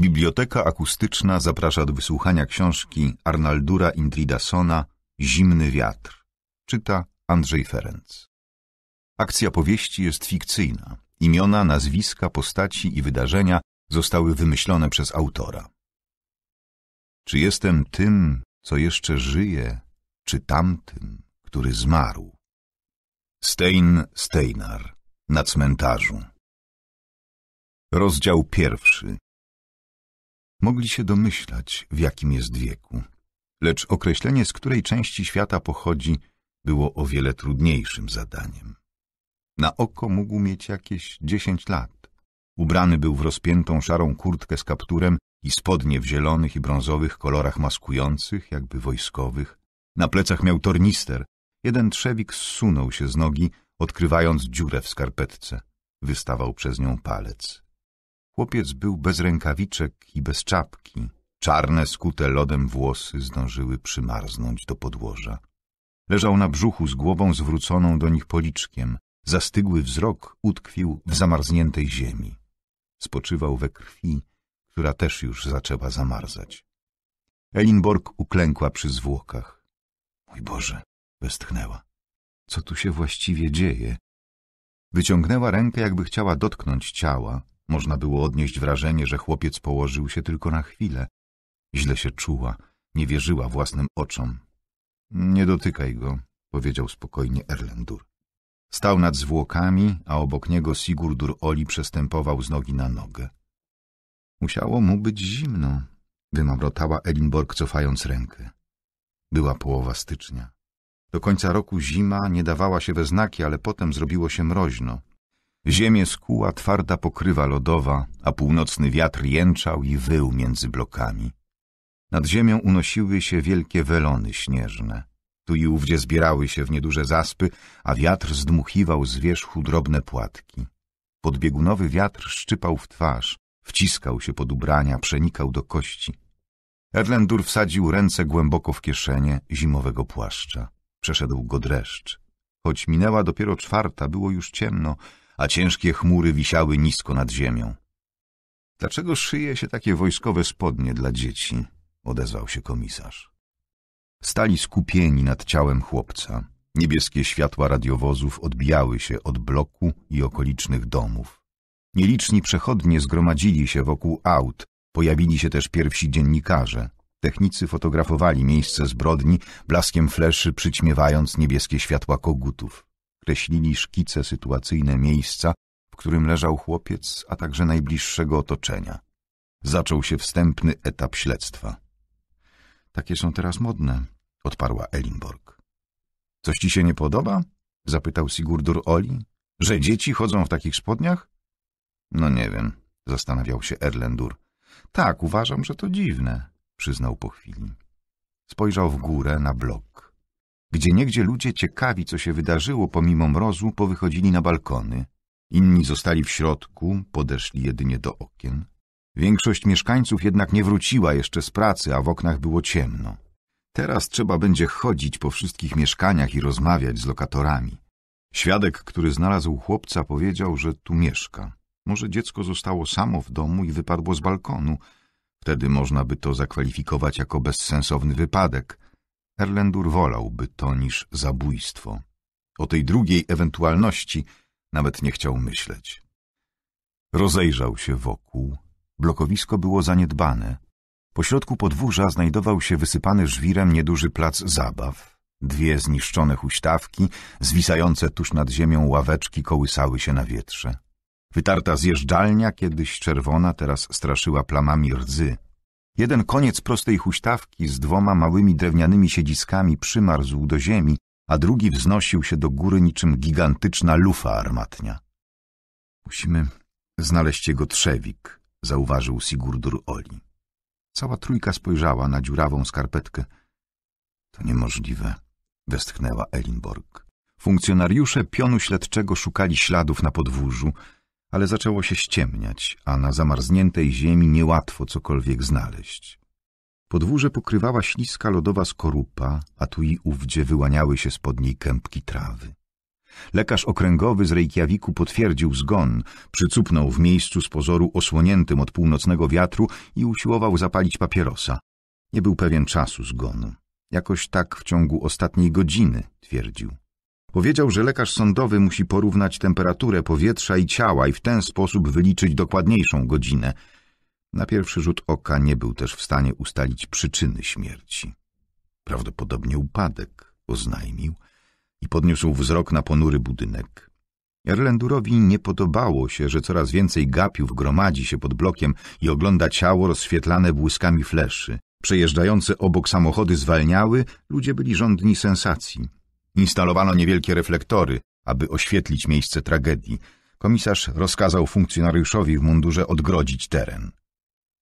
Biblioteka Akustyczna zaprasza do wysłuchania książki Arnaldura Indridasona Zimny wiatr. Czyta Andrzej Ferenc. Akcja powieści jest fikcyjna. Imiona, nazwiska, postaci i wydarzenia zostały wymyślone przez autora. Czy jestem tym, co jeszcze żyje, czy tamtym, który zmarł? Stein Steinar na cmentarzu. Rozdział pierwszy mogli się domyślać, w jakim jest wieku. Lecz określenie, z której części świata pochodzi, było o wiele trudniejszym zadaniem. Na oko mógł mieć jakieś dziesięć lat. Ubrany był w rozpiętą szarą kurtkę z kapturem i spodnie w zielonych i brązowych kolorach maskujących, jakby wojskowych. Na plecach miał tornister. Jeden trzewik zsunął się z nogi, odkrywając dziurę w skarpetce. Wystawał przez nią palec. Chłopiec był bez rękawiczek i bez czapki. Czarne, skute lodem włosy zdążyły przymarznąć do podłoża. Leżał na brzuchu z głową zwróconą do nich policzkiem. Zastygły wzrok utkwił w zamarzniętej ziemi. Spoczywał we krwi, która też już zaczęła zamarzać. Elinborg uklękła przy zwłokach. Mój Boże, westchnęła. Co tu się właściwie dzieje? Wyciągnęła rękę, jakby chciała dotknąć ciała, można było odnieść wrażenie, że chłopiec położył się tylko na chwilę. Źle się czuła, nie wierzyła własnym oczom. Nie dotykaj go, powiedział spokojnie Erlendur. Stał nad zwłokami, a obok niego Sigurdur Oli przestępował z nogi na nogę. Musiało mu być zimno, wymamrotała Elinborg cofając rękę. Była połowa stycznia. Do końca roku zima nie dawała się we znaki, ale potem zrobiło się mroźno. Ziemię skuła twarda pokrywa lodowa, a północny wiatr jęczał i wył między blokami. Nad ziemią unosiły się wielkie welony śnieżne. Tu i ówdzie zbierały się w nieduże zaspy, a wiatr zdmuchiwał z wierzchu drobne płatki. Podbiegunowy wiatr szczypał w twarz, wciskał się pod ubrania, przenikał do kości. Erlendur wsadził ręce głęboko w kieszenie zimowego płaszcza. Przeszedł go dreszcz. Choć minęła dopiero czwarta, było już ciemno, a ciężkie chmury wisiały nisko nad ziemią. Dlaczego szyje się takie wojskowe spodnie dla dzieci? odezwał się komisarz. Stali skupieni nad ciałem chłopca. Niebieskie światła radiowozów odbijały się od bloku i okolicznych domów. Nieliczni przechodnie zgromadzili się wokół aut, pojawili się też pierwsi dziennikarze. Technicy fotografowali miejsce zbrodni, blaskiem fleszy przyćmiewając niebieskie światła kogutów określili szkice sytuacyjne miejsca, w którym leżał chłopiec, a także najbliższego otoczenia. Zaczął się wstępny etap śledztwa. Takie są teraz modne, odparła Elinborg. Coś ci się nie podoba? zapytał Sigurdur Oli. Że dzieci chodzą w takich spodniach? No nie wiem, zastanawiał się Erlendur. Tak, uważam, że to dziwne, przyznał po chwili. Spojrzał w górę na blok. Gdzie niegdzie ludzie ciekawi, co się wydarzyło pomimo mrozu, powychodzili na balkony. Inni zostali w środku, podeszli jedynie do okien. Większość mieszkańców jednak nie wróciła jeszcze z pracy, a w oknach było ciemno. Teraz trzeba będzie chodzić po wszystkich mieszkaniach i rozmawiać z lokatorami. Świadek, który znalazł chłopca, powiedział, że tu mieszka. Może dziecko zostało samo w domu i wypadło z balkonu. Wtedy można by to zakwalifikować jako bezsensowny wypadek – Erlendur wolałby to niż zabójstwo. O tej drugiej ewentualności nawet nie chciał myśleć. Rozejrzał się wokół. Blokowisko było zaniedbane. Pośrodku podwórza znajdował się wysypany żwirem nieduży plac zabaw. Dwie zniszczone huśtawki, zwisające tuż nad ziemią ławeczki kołysały się na wietrze. Wytarta zjeżdżalnia, kiedyś czerwona, teraz straszyła plamami rdzy. Jeden koniec prostej huśtawki z dwoma małymi drewnianymi siedziskami przymarzł do ziemi, a drugi wznosił się do góry niczym gigantyczna lufa armatnia. Musimy znaleźć jego trzewik, zauważył Sigurdur Oli. Cała trójka spojrzała na dziurawą skarpetkę. To niemożliwe, westchnęła Elinborg. Funkcjonariusze pionu śledczego szukali śladów na podwórzu, ale zaczęło się ściemniać, a na zamarzniętej ziemi niełatwo cokolwiek znaleźć. Podwórze pokrywała śliska lodowa skorupa, a tu i ówdzie wyłaniały się spod niej kępki trawy. Lekarz okręgowy z Reykjaviku potwierdził zgon, przycupnął w miejscu z pozoru osłoniętym od północnego wiatru i usiłował zapalić papierosa. Nie był pewien czasu zgonu. Jakoś tak w ciągu ostatniej godziny, twierdził. Powiedział, że lekarz sądowy musi porównać temperaturę powietrza i ciała i w ten sposób wyliczyć dokładniejszą godzinę. Na pierwszy rzut oka nie był też w stanie ustalić przyczyny śmierci. Prawdopodobnie upadek, oznajmił i podniósł wzrok na ponury budynek. Erlendurowi nie podobało się, że coraz więcej gapiów gromadzi się pod blokiem i ogląda ciało rozświetlane błyskami fleszy. Przejeżdżające obok samochody zwalniały, ludzie byli żądni sensacji. Instalowano niewielkie reflektory, aby oświetlić miejsce tragedii. Komisarz rozkazał funkcjonariuszowi w mundurze odgrodzić teren.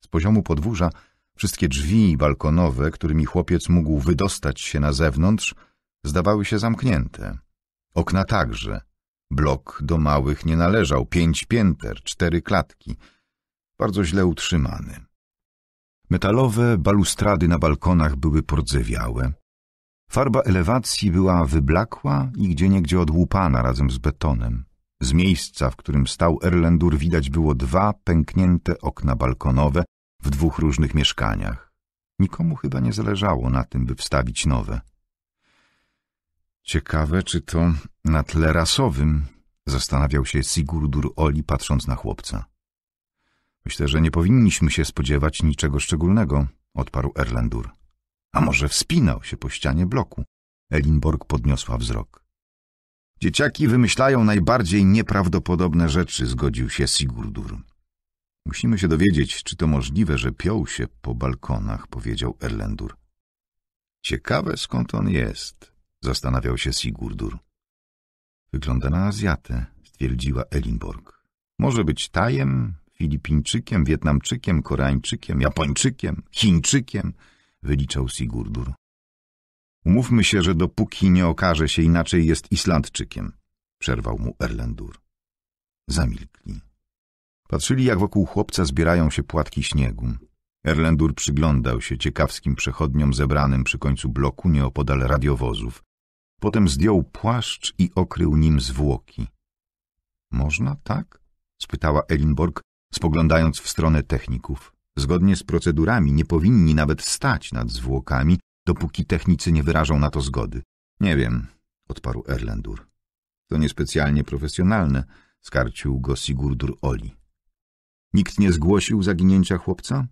Z poziomu podwórza wszystkie drzwi balkonowe, którymi chłopiec mógł wydostać się na zewnątrz, zdawały się zamknięte. Okna także. Blok do małych nie należał, pięć pięter, cztery klatki. Bardzo źle utrzymany. Metalowe balustrady na balkonach były pordzewiałe, Farba elewacji była wyblakła i gdzieniegdzie odłupana razem z betonem. Z miejsca, w którym stał Erlendur, widać było dwa pęknięte okna balkonowe w dwóch różnych mieszkaniach. Nikomu chyba nie zależało na tym, by wstawić nowe. Ciekawe, czy to na tle rasowym, zastanawiał się Sigurdur Oli, patrząc na chłopca. Myślę, że nie powinniśmy się spodziewać niczego szczególnego, odparł Erlendur a może wspinał się po ścianie bloku. Elinborg podniosła wzrok. Dzieciaki wymyślają najbardziej nieprawdopodobne rzeczy, zgodził się Sigurdur. Musimy się dowiedzieć, czy to możliwe, że piął się po balkonach, powiedział Erlendur. Ciekawe, skąd on jest, zastanawiał się Sigurdur. Wygląda na Azjatę, stwierdziła Elinborg. Może być Tajem, Filipińczykiem, Wietnamczykiem, Koreańczykiem, Japończykiem, Chińczykiem wyliczał Sigurdur. Umówmy się, że dopóki nie okaże się inaczej, jest Islandczykiem, przerwał mu Erlendur. Zamilkli. Patrzyli, jak wokół chłopca zbierają się płatki śniegu. Erlendur przyglądał się ciekawskim przechodniom zebranym przy końcu bloku nieopodal radiowozów. Potem zdjął płaszcz i okrył nim zwłoki. — Można tak? — spytała Elinborg, spoglądając w stronę techników zgodnie z procedurami nie powinni nawet stać nad zwłokami, dopóki technicy nie wyrażą na to zgody. Nie wiem, odparł Erlendur. To niespecjalnie profesjonalne, skarcił go Sigurdur Oli. Nikt nie zgłosił zaginięcia chłopca?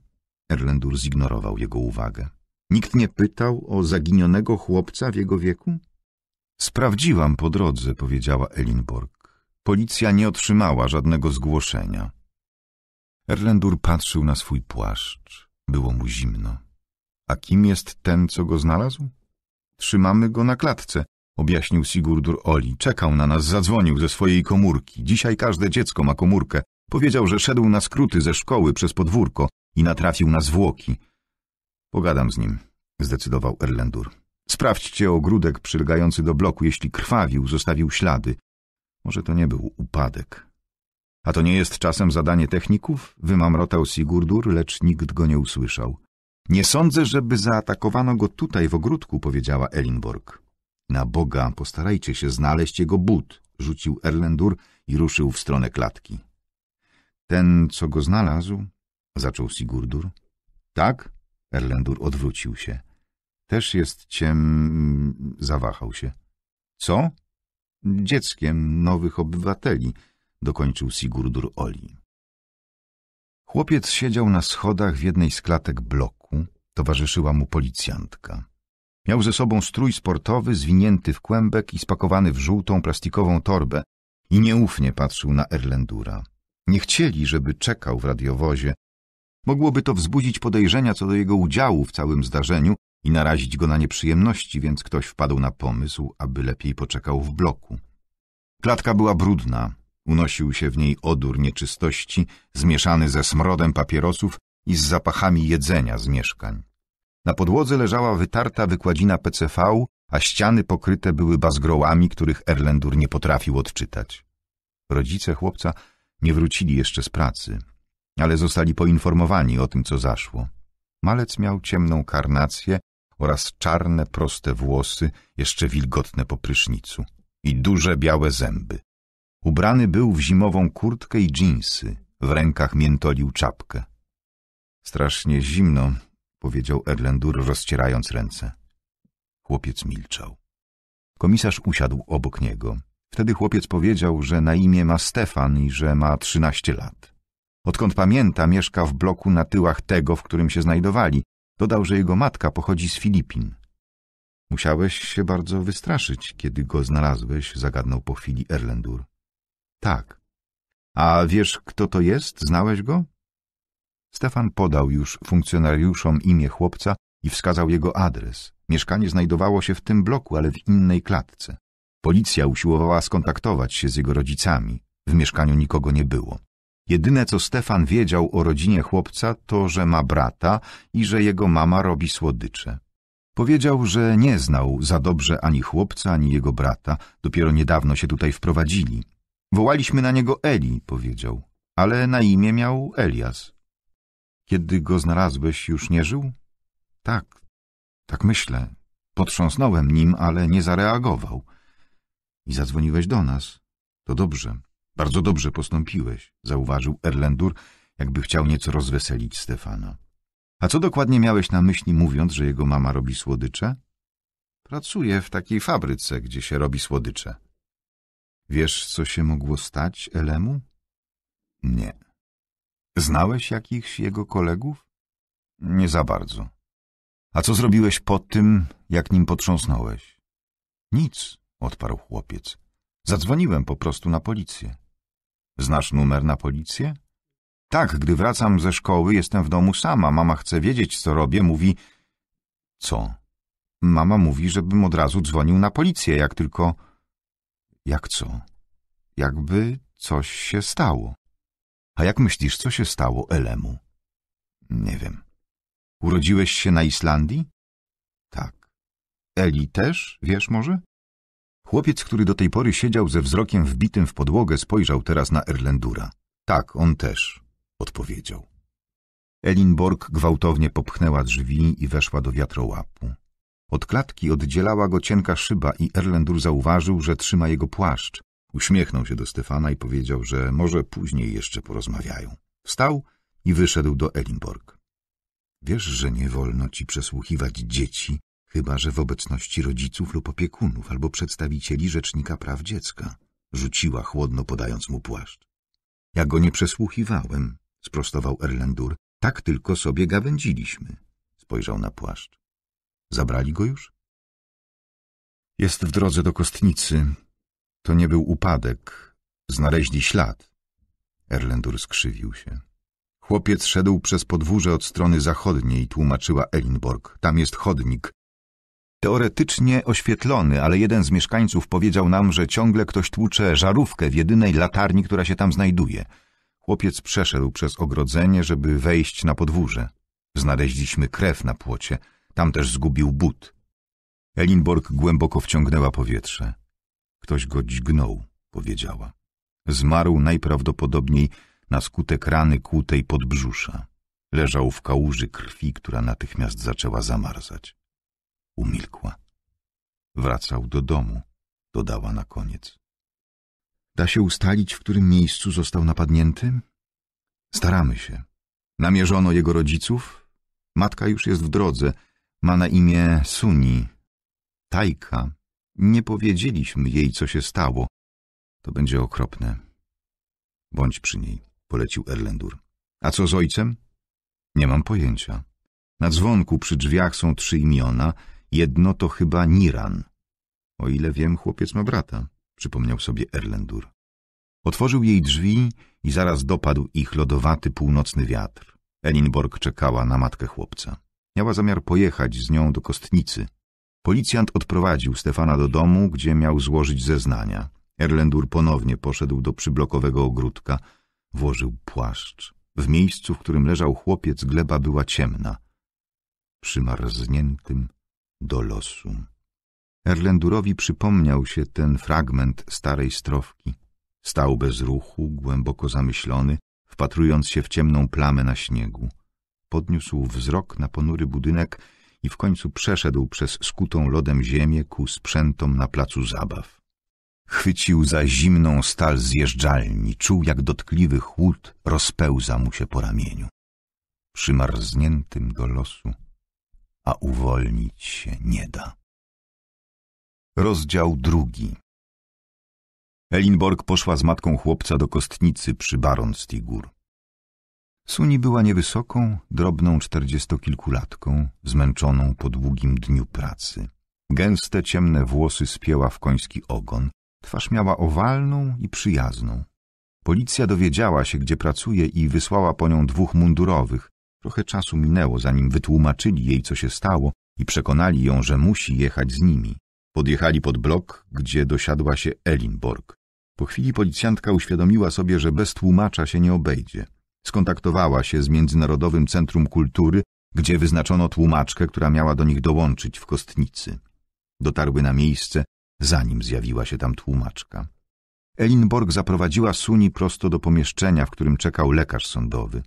Erlendur zignorował jego uwagę. Nikt nie pytał o zaginionego chłopca w jego wieku? Sprawdziłam po drodze, powiedziała Elinborg. Policja nie otrzymała żadnego zgłoszenia. Erlendur patrzył na swój płaszcz. Było mu zimno. A kim jest ten, co go znalazł? Trzymamy go na klatce, objaśnił Sigurdur Oli. Czekał na nas, zadzwonił ze swojej komórki. Dzisiaj każde dziecko ma komórkę. Powiedział, że szedł na skróty ze szkoły przez podwórko i natrafił na zwłoki. Pogadam z nim, zdecydował Erlendur. Sprawdźcie ogródek przylegający do bloku, jeśli krwawił, zostawił ślady. Może to nie był upadek. A to nie jest czasem zadanie techników? Wymamrotał Sigurdur, lecz nikt go nie usłyszał. Nie sądzę, żeby zaatakowano go tutaj w ogródku, powiedziała Elinborg. Na Boga, postarajcie się znaleźć jego but, rzucił Erlendur i ruszył w stronę klatki. Ten, co go znalazł, zaczął Sigurdur. Tak? Erlendur odwrócił się. Też jest ciem... zawahał się. Co? Dzieckiem nowych obywateli dokończył Sigurdur Oli. Chłopiec siedział na schodach w jednej z klatek bloku, towarzyszyła mu policjantka. Miał ze sobą strój sportowy zwinięty w kłębek i spakowany w żółtą plastikową torbę i nieufnie patrzył na Erlendura. Nie chcieli, żeby czekał w radiowozie. Mogłoby to wzbudzić podejrzenia co do jego udziału w całym zdarzeniu i narazić go na nieprzyjemności, więc ktoś wpadł na pomysł, aby lepiej poczekał w bloku. Klatka była brudna, Unosił się w niej odór nieczystości, zmieszany ze smrodem papierosów i z zapachami jedzenia z mieszkań. Na podłodze leżała wytarta wykładzina PCV, a ściany pokryte były bazgrołami, których Erlendur nie potrafił odczytać. Rodzice chłopca nie wrócili jeszcze z pracy, ale zostali poinformowani o tym, co zaszło. Malec miał ciemną karnację oraz czarne, proste włosy, jeszcze wilgotne po prysznicu i duże, białe zęby. Ubrany był w zimową kurtkę i dżinsy, w rękach miętolił czapkę. Strasznie zimno, powiedział Erlendur, rozcierając ręce. Chłopiec milczał. Komisarz usiadł obok niego. Wtedy chłopiec powiedział, że na imię ma Stefan i że ma trzynaście lat. Odkąd pamięta, mieszka w bloku na tyłach tego, w którym się znajdowali. Dodał, że jego matka pochodzi z Filipin. Musiałeś się bardzo wystraszyć, kiedy go znalazłeś, zagadnął po chwili Erlendur. Tak. A wiesz, kto to jest? Znałeś go? Stefan podał już funkcjonariuszom imię chłopca i wskazał jego adres. Mieszkanie znajdowało się w tym bloku, ale w innej klatce. Policja usiłowała skontaktować się z jego rodzicami. W mieszkaniu nikogo nie było. Jedyne, co Stefan wiedział o rodzinie chłopca, to, że ma brata i że jego mama robi słodycze. Powiedział, że nie znał za dobrze ani chłopca, ani jego brata. Dopiero niedawno się tutaj wprowadzili. Wołaliśmy na niego Eli, powiedział, ale na imię miał Elias. Kiedy go znalazłeś, już nie żył? Tak, tak myślę. Potrząsnąłem nim, ale nie zareagował. I zadzwoniłeś do nas. To dobrze, bardzo dobrze postąpiłeś, zauważył Erlendur, jakby chciał nieco rozweselić Stefana. A co dokładnie miałeś na myśli, mówiąc, że jego mama robi słodycze? Pracuje w takiej fabryce, gdzie się robi słodycze. Wiesz, co się mogło stać Elemu? Nie. Znałeś jakichś jego kolegów? Nie za bardzo. A co zrobiłeś po tym, jak nim potrząsnąłeś? Nic, odparł chłopiec. Zadzwoniłem po prostu na policję. Znasz numer na policję? Tak, gdy wracam ze szkoły, jestem w domu sama. Mama chce wiedzieć, co robię. Mówi... Co? Mama mówi, żebym od razu dzwonił na policję, jak tylko... Jak co? Jakby coś się stało. A jak myślisz, co się stało Elemu? Nie wiem. Urodziłeś się na Islandii? Tak. Eli też, wiesz może? Chłopiec, który do tej pory siedział ze wzrokiem wbitym w podłogę, spojrzał teraz na Erlendura. Tak, on też, odpowiedział. Elinborg gwałtownie popchnęła drzwi i weszła do wiatrołapu. Od klatki oddzielała go cienka szyba i Erlendur zauważył, że trzyma jego płaszcz. Uśmiechnął się do Stefana i powiedział, że może później jeszcze porozmawiają. Wstał i wyszedł do Edinburgh. Wiesz, że nie wolno ci przesłuchiwać dzieci, chyba że w obecności rodziców lub opiekunów albo przedstawicieli rzecznika praw dziecka. Rzuciła chłodno, podając mu płaszcz. Ja go nie przesłuchiwałem, sprostował Erlendur. Tak tylko sobie gawędziliśmy. Spojrzał na płaszcz. Zabrali go już? Jest w drodze do kostnicy. To nie był upadek. Znaleźli ślad. Erlendur skrzywił się. Chłopiec szedł przez podwórze od strony zachodniej, tłumaczyła Elinborg. Tam jest chodnik. Teoretycznie oświetlony, ale jeden z mieszkańców powiedział nam, że ciągle ktoś tłucze żarówkę w jedynej latarni, która się tam znajduje. Chłopiec przeszedł przez ogrodzenie, żeby wejść na podwórze. Znaleźliśmy krew na płocie. Tam też zgubił but. Elinborg głęboko wciągnęła powietrze. Ktoś go dźgnął, powiedziała. Zmarł najprawdopodobniej na skutek rany kłutej podbrzusza. Leżał w kałuży krwi, która natychmiast zaczęła zamarzać. Umilkła. Wracał do domu, dodała na koniec. Da się ustalić, w którym miejscu został napadnięty? Staramy się. Namierzono jego rodziców. Matka już jest w drodze – ma na imię Suni. Tajka. Nie powiedzieliśmy jej, co się stało. To będzie okropne. Bądź przy niej, polecił Erlendur. A co z ojcem? Nie mam pojęcia. Na dzwonku przy drzwiach są trzy imiona. Jedno to chyba Niran. O ile wiem, chłopiec ma brata, przypomniał sobie Erlendur. Otworzył jej drzwi i zaraz dopadł ich lodowaty północny wiatr. Elinborg czekała na matkę chłopca. Miała zamiar pojechać z nią do Kostnicy. Policjant odprowadził Stefana do domu, gdzie miał złożyć zeznania. Erlendur ponownie poszedł do przyblokowego ogródka. Włożył płaszcz. W miejscu, w którym leżał chłopiec, gleba była ciemna. Przymarzniętym do losu. Erlendurowi przypomniał się ten fragment starej strofki. Stał bez ruchu, głęboko zamyślony, wpatrując się w ciemną plamę na śniegu podniósł wzrok na ponury budynek i w końcu przeszedł przez skutą lodem ziemię ku sprzętom na placu zabaw. Chwycił za zimną stal zjeżdżalni, czuł jak dotkliwy chłód rozpełza mu się po ramieniu. Przymarzniętym do losu, a uwolnić się nie da. Rozdział drugi Elinborg poszła z matką chłopca do kostnicy przy Baronstigór. Suni była niewysoką, drobną czterdziestokilkulatką, zmęczoną po długim dniu pracy. Gęste, ciemne włosy spięła w koński ogon. Twarz miała owalną i przyjazną. Policja dowiedziała się, gdzie pracuje i wysłała po nią dwóch mundurowych. Trochę czasu minęło, zanim wytłumaczyli jej, co się stało i przekonali ją, że musi jechać z nimi. Podjechali pod blok, gdzie dosiadła się Elinborg. Po chwili policjantka uświadomiła sobie, że bez tłumacza się nie obejdzie skontaktowała się z Międzynarodowym Centrum Kultury, gdzie wyznaczono tłumaczkę, która miała do nich dołączyć w Kostnicy. Dotarły na miejsce, zanim zjawiła się tam tłumaczka. Elinborg zaprowadziła Suni prosto do pomieszczenia, w którym czekał lekarz sądowy.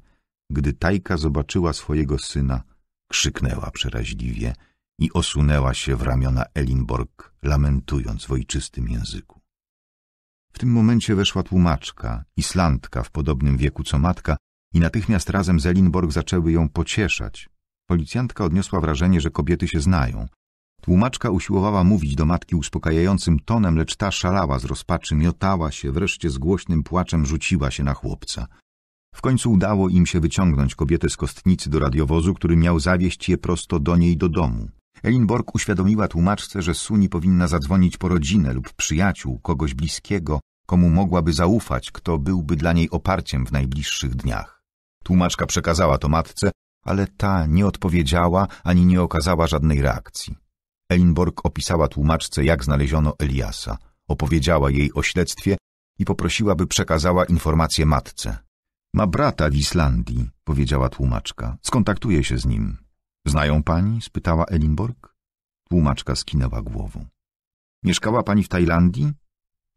Gdy Tajka zobaczyła swojego syna, krzyknęła przeraźliwie i osunęła się w ramiona Elinborg, lamentując w ojczystym języku. W tym momencie weszła tłumaczka, Islandka w podobnym wieku co matka, i natychmiast razem z Elinborg zaczęły ją pocieszać. Policjantka odniosła wrażenie, że kobiety się znają. Tłumaczka usiłowała mówić do matki uspokajającym tonem, lecz ta szalała z rozpaczy, miotała się, wreszcie z głośnym płaczem rzuciła się na chłopca. W końcu udało im się wyciągnąć kobietę z kostnicy do radiowozu, który miał zawieźć je prosto do niej do domu. Elinborg uświadomiła tłumaczce, że Suni powinna zadzwonić po rodzinę lub przyjaciół, kogoś bliskiego, komu mogłaby zaufać, kto byłby dla niej oparciem w najbliższych dniach. Tłumaczka przekazała to matce, ale ta nie odpowiedziała ani nie okazała żadnej reakcji. Elinborg opisała tłumaczce, jak znaleziono Eliasa. Opowiedziała jej o śledztwie i poprosiła, by przekazała informację matce. Ma brata w Islandii, powiedziała tłumaczka. Skontaktuje się z nim. Znają pani? spytała Elinborg. Tłumaczka skinęła głową. Mieszkała pani w Tajlandii?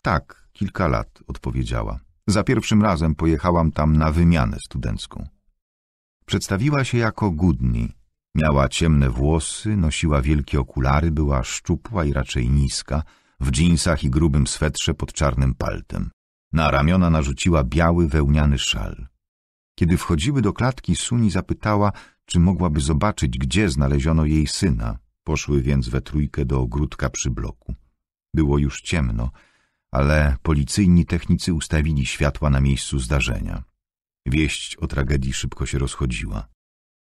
Tak, kilka lat, odpowiedziała. Za pierwszym razem pojechałam tam na wymianę studencką. Przedstawiła się jako Gudni. Miała ciemne włosy, nosiła wielkie okulary, była szczupła i raczej niska, w dżinsach i grubym swetrze pod czarnym paltem. Na ramiona narzuciła biały, wełniany szal. Kiedy wchodziły do klatki, Suni zapytała, czy mogłaby zobaczyć, gdzie znaleziono jej syna. Poszły więc we trójkę do ogródka przy bloku. Było już ciemno ale policyjni technicy ustawili światła na miejscu zdarzenia. Wieść o tragedii szybko się rozchodziła.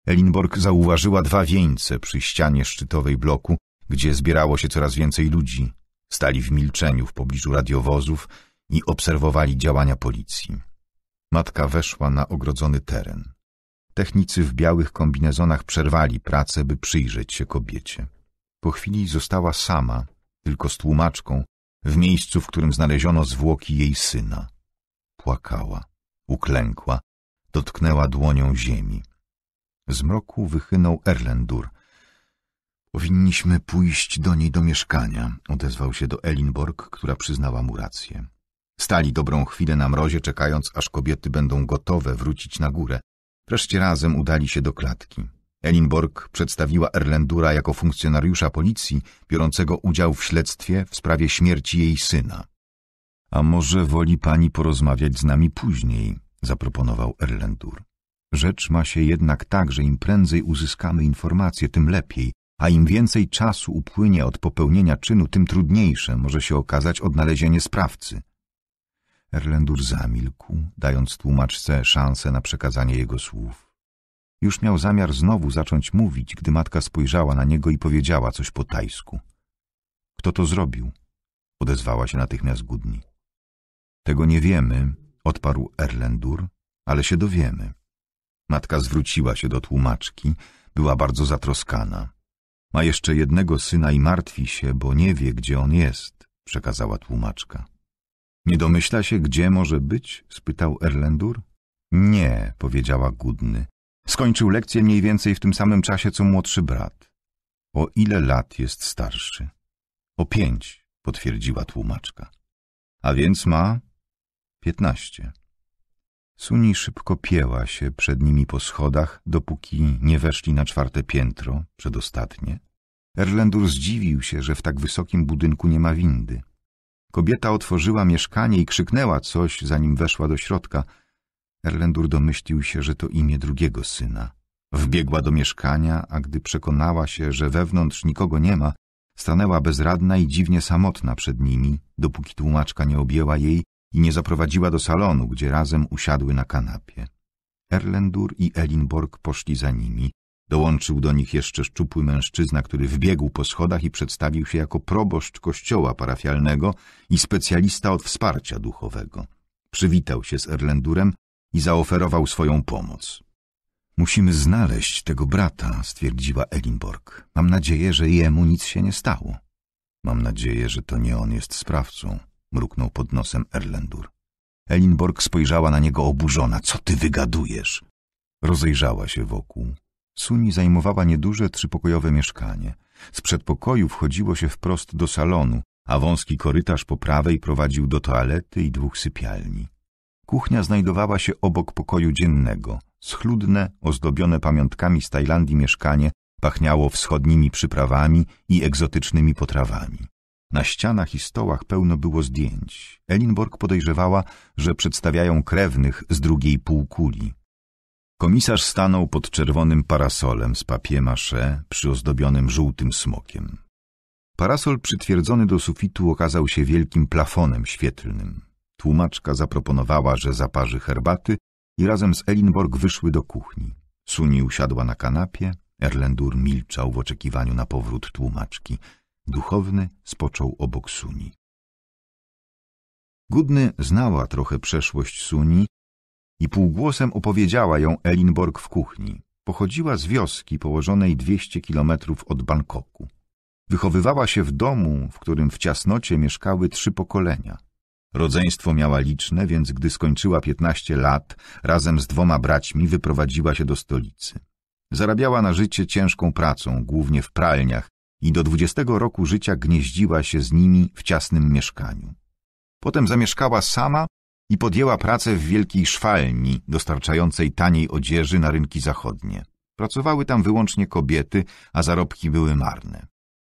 Elinborg zauważyła dwa wieńce przy ścianie szczytowej bloku, gdzie zbierało się coraz więcej ludzi. Stali w milczeniu w pobliżu radiowozów i obserwowali działania policji. Matka weszła na ogrodzony teren. Technicy w białych kombinezonach przerwali pracę, by przyjrzeć się kobiecie. Po chwili została sama, tylko z tłumaczką, w miejscu, w którym znaleziono zwłoki jej syna. Płakała, uklękła, dotknęła dłonią ziemi. Z mroku wychynął Erlendur. Powinniśmy pójść do niej do mieszkania, odezwał się do Elinborg, która przyznała mu rację. Stali dobrą chwilę na mrozie, czekając, aż kobiety będą gotowe wrócić na górę. Wreszcie razem udali się do klatki. Elinborg przedstawiła Erlendura jako funkcjonariusza policji biorącego udział w śledztwie w sprawie śmierci jej syna. A może woli pani porozmawiać z nami później, zaproponował Erlendur. Rzecz ma się jednak tak, że im prędzej uzyskamy informacje, tym lepiej, a im więcej czasu upłynie od popełnienia czynu, tym trudniejsze może się okazać odnalezienie sprawcy. Erlendur zamilkł, dając tłumaczce szansę na przekazanie jego słów. Już miał zamiar znowu zacząć mówić, gdy matka spojrzała na niego i powiedziała coś po tajsku. Kto to zrobił? Odezwała się natychmiast Gudni. Tego nie wiemy, odparł Erlendur, ale się dowiemy. Matka zwróciła się do tłumaczki, była bardzo zatroskana. Ma jeszcze jednego syna i martwi się, bo nie wie, gdzie on jest, przekazała tłumaczka. Nie domyśla się, gdzie może być? spytał Erlendur. Nie, powiedziała Gudny. Skończył lekcję mniej więcej w tym samym czasie, co młodszy brat. O ile lat jest starszy? O pięć, potwierdziła tłumaczka. A więc ma piętnaście. Suni szybko pieła się przed nimi po schodach, dopóki nie weszli na czwarte piętro, przedostatnie. Erlendur zdziwił się, że w tak wysokim budynku nie ma windy. Kobieta otworzyła mieszkanie i krzyknęła coś, zanim weszła do środka – Erlendur domyślił się, że to imię drugiego syna. Wbiegła do mieszkania, a gdy przekonała się, że wewnątrz nikogo nie ma, stanęła bezradna i dziwnie samotna przed nimi, dopóki tłumaczka nie objęła jej i nie zaprowadziła do salonu, gdzie razem usiadły na kanapie. Erlendur i Elinborg poszli za nimi. Dołączył do nich jeszcze szczupły mężczyzna, który wbiegł po schodach i przedstawił się jako proboszcz kościoła parafialnego i specjalista od wsparcia duchowego. Przywitał się z Erlendurem i zaoferował swoją pomoc. Musimy znaleźć tego brata, stwierdziła Edinburgh. Mam nadzieję, że jemu nic się nie stało. Mam nadzieję, że to nie on jest sprawcą, mruknął pod nosem Erlendur. Elinborg spojrzała na niego oburzona. Co ty wygadujesz? Rozejrzała się wokół. Suni zajmowała nieduże trzypokojowe mieszkanie. Z przedpokoju wchodziło się wprost do salonu, a wąski korytarz po prawej prowadził do toalety i dwóch sypialni. Kuchnia znajdowała się obok pokoju dziennego. Schludne, ozdobione pamiątkami z Tajlandii mieszkanie pachniało wschodnimi przyprawami i egzotycznymi potrawami. Na ścianach i stołach pełno było zdjęć. Elinborg podejrzewała, że przedstawiają krewnych z drugiej półkuli. Komisarz stanął pod czerwonym parasolem z papier-maché przyozdobionym żółtym smokiem. Parasol przytwierdzony do sufitu okazał się wielkim plafonem świetlnym. Tłumaczka zaproponowała, że zaparzy herbaty i razem z Elinborg wyszły do kuchni. Suni usiadła na kanapie, Erlendur milczał w oczekiwaniu na powrót tłumaczki. Duchowny spoczął obok Suni. Gudny znała trochę przeszłość Suni i półgłosem opowiedziała ją Elinborg w kuchni. Pochodziła z wioski położonej 200 kilometrów od Bangkoku. Wychowywała się w domu, w którym w ciasnocie mieszkały trzy pokolenia. Rodzeństwo miała liczne, więc gdy skończyła piętnaście lat, razem z dwoma braćmi wyprowadziła się do stolicy. Zarabiała na życie ciężką pracą, głównie w pralniach, i do dwudziestego roku życia gnieździła się z nimi w ciasnym mieszkaniu. Potem zamieszkała sama i podjęła pracę w wielkiej szwalni dostarczającej taniej odzieży na rynki zachodnie. Pracowały tam wyłącznie kobiety, a zarobki były marne.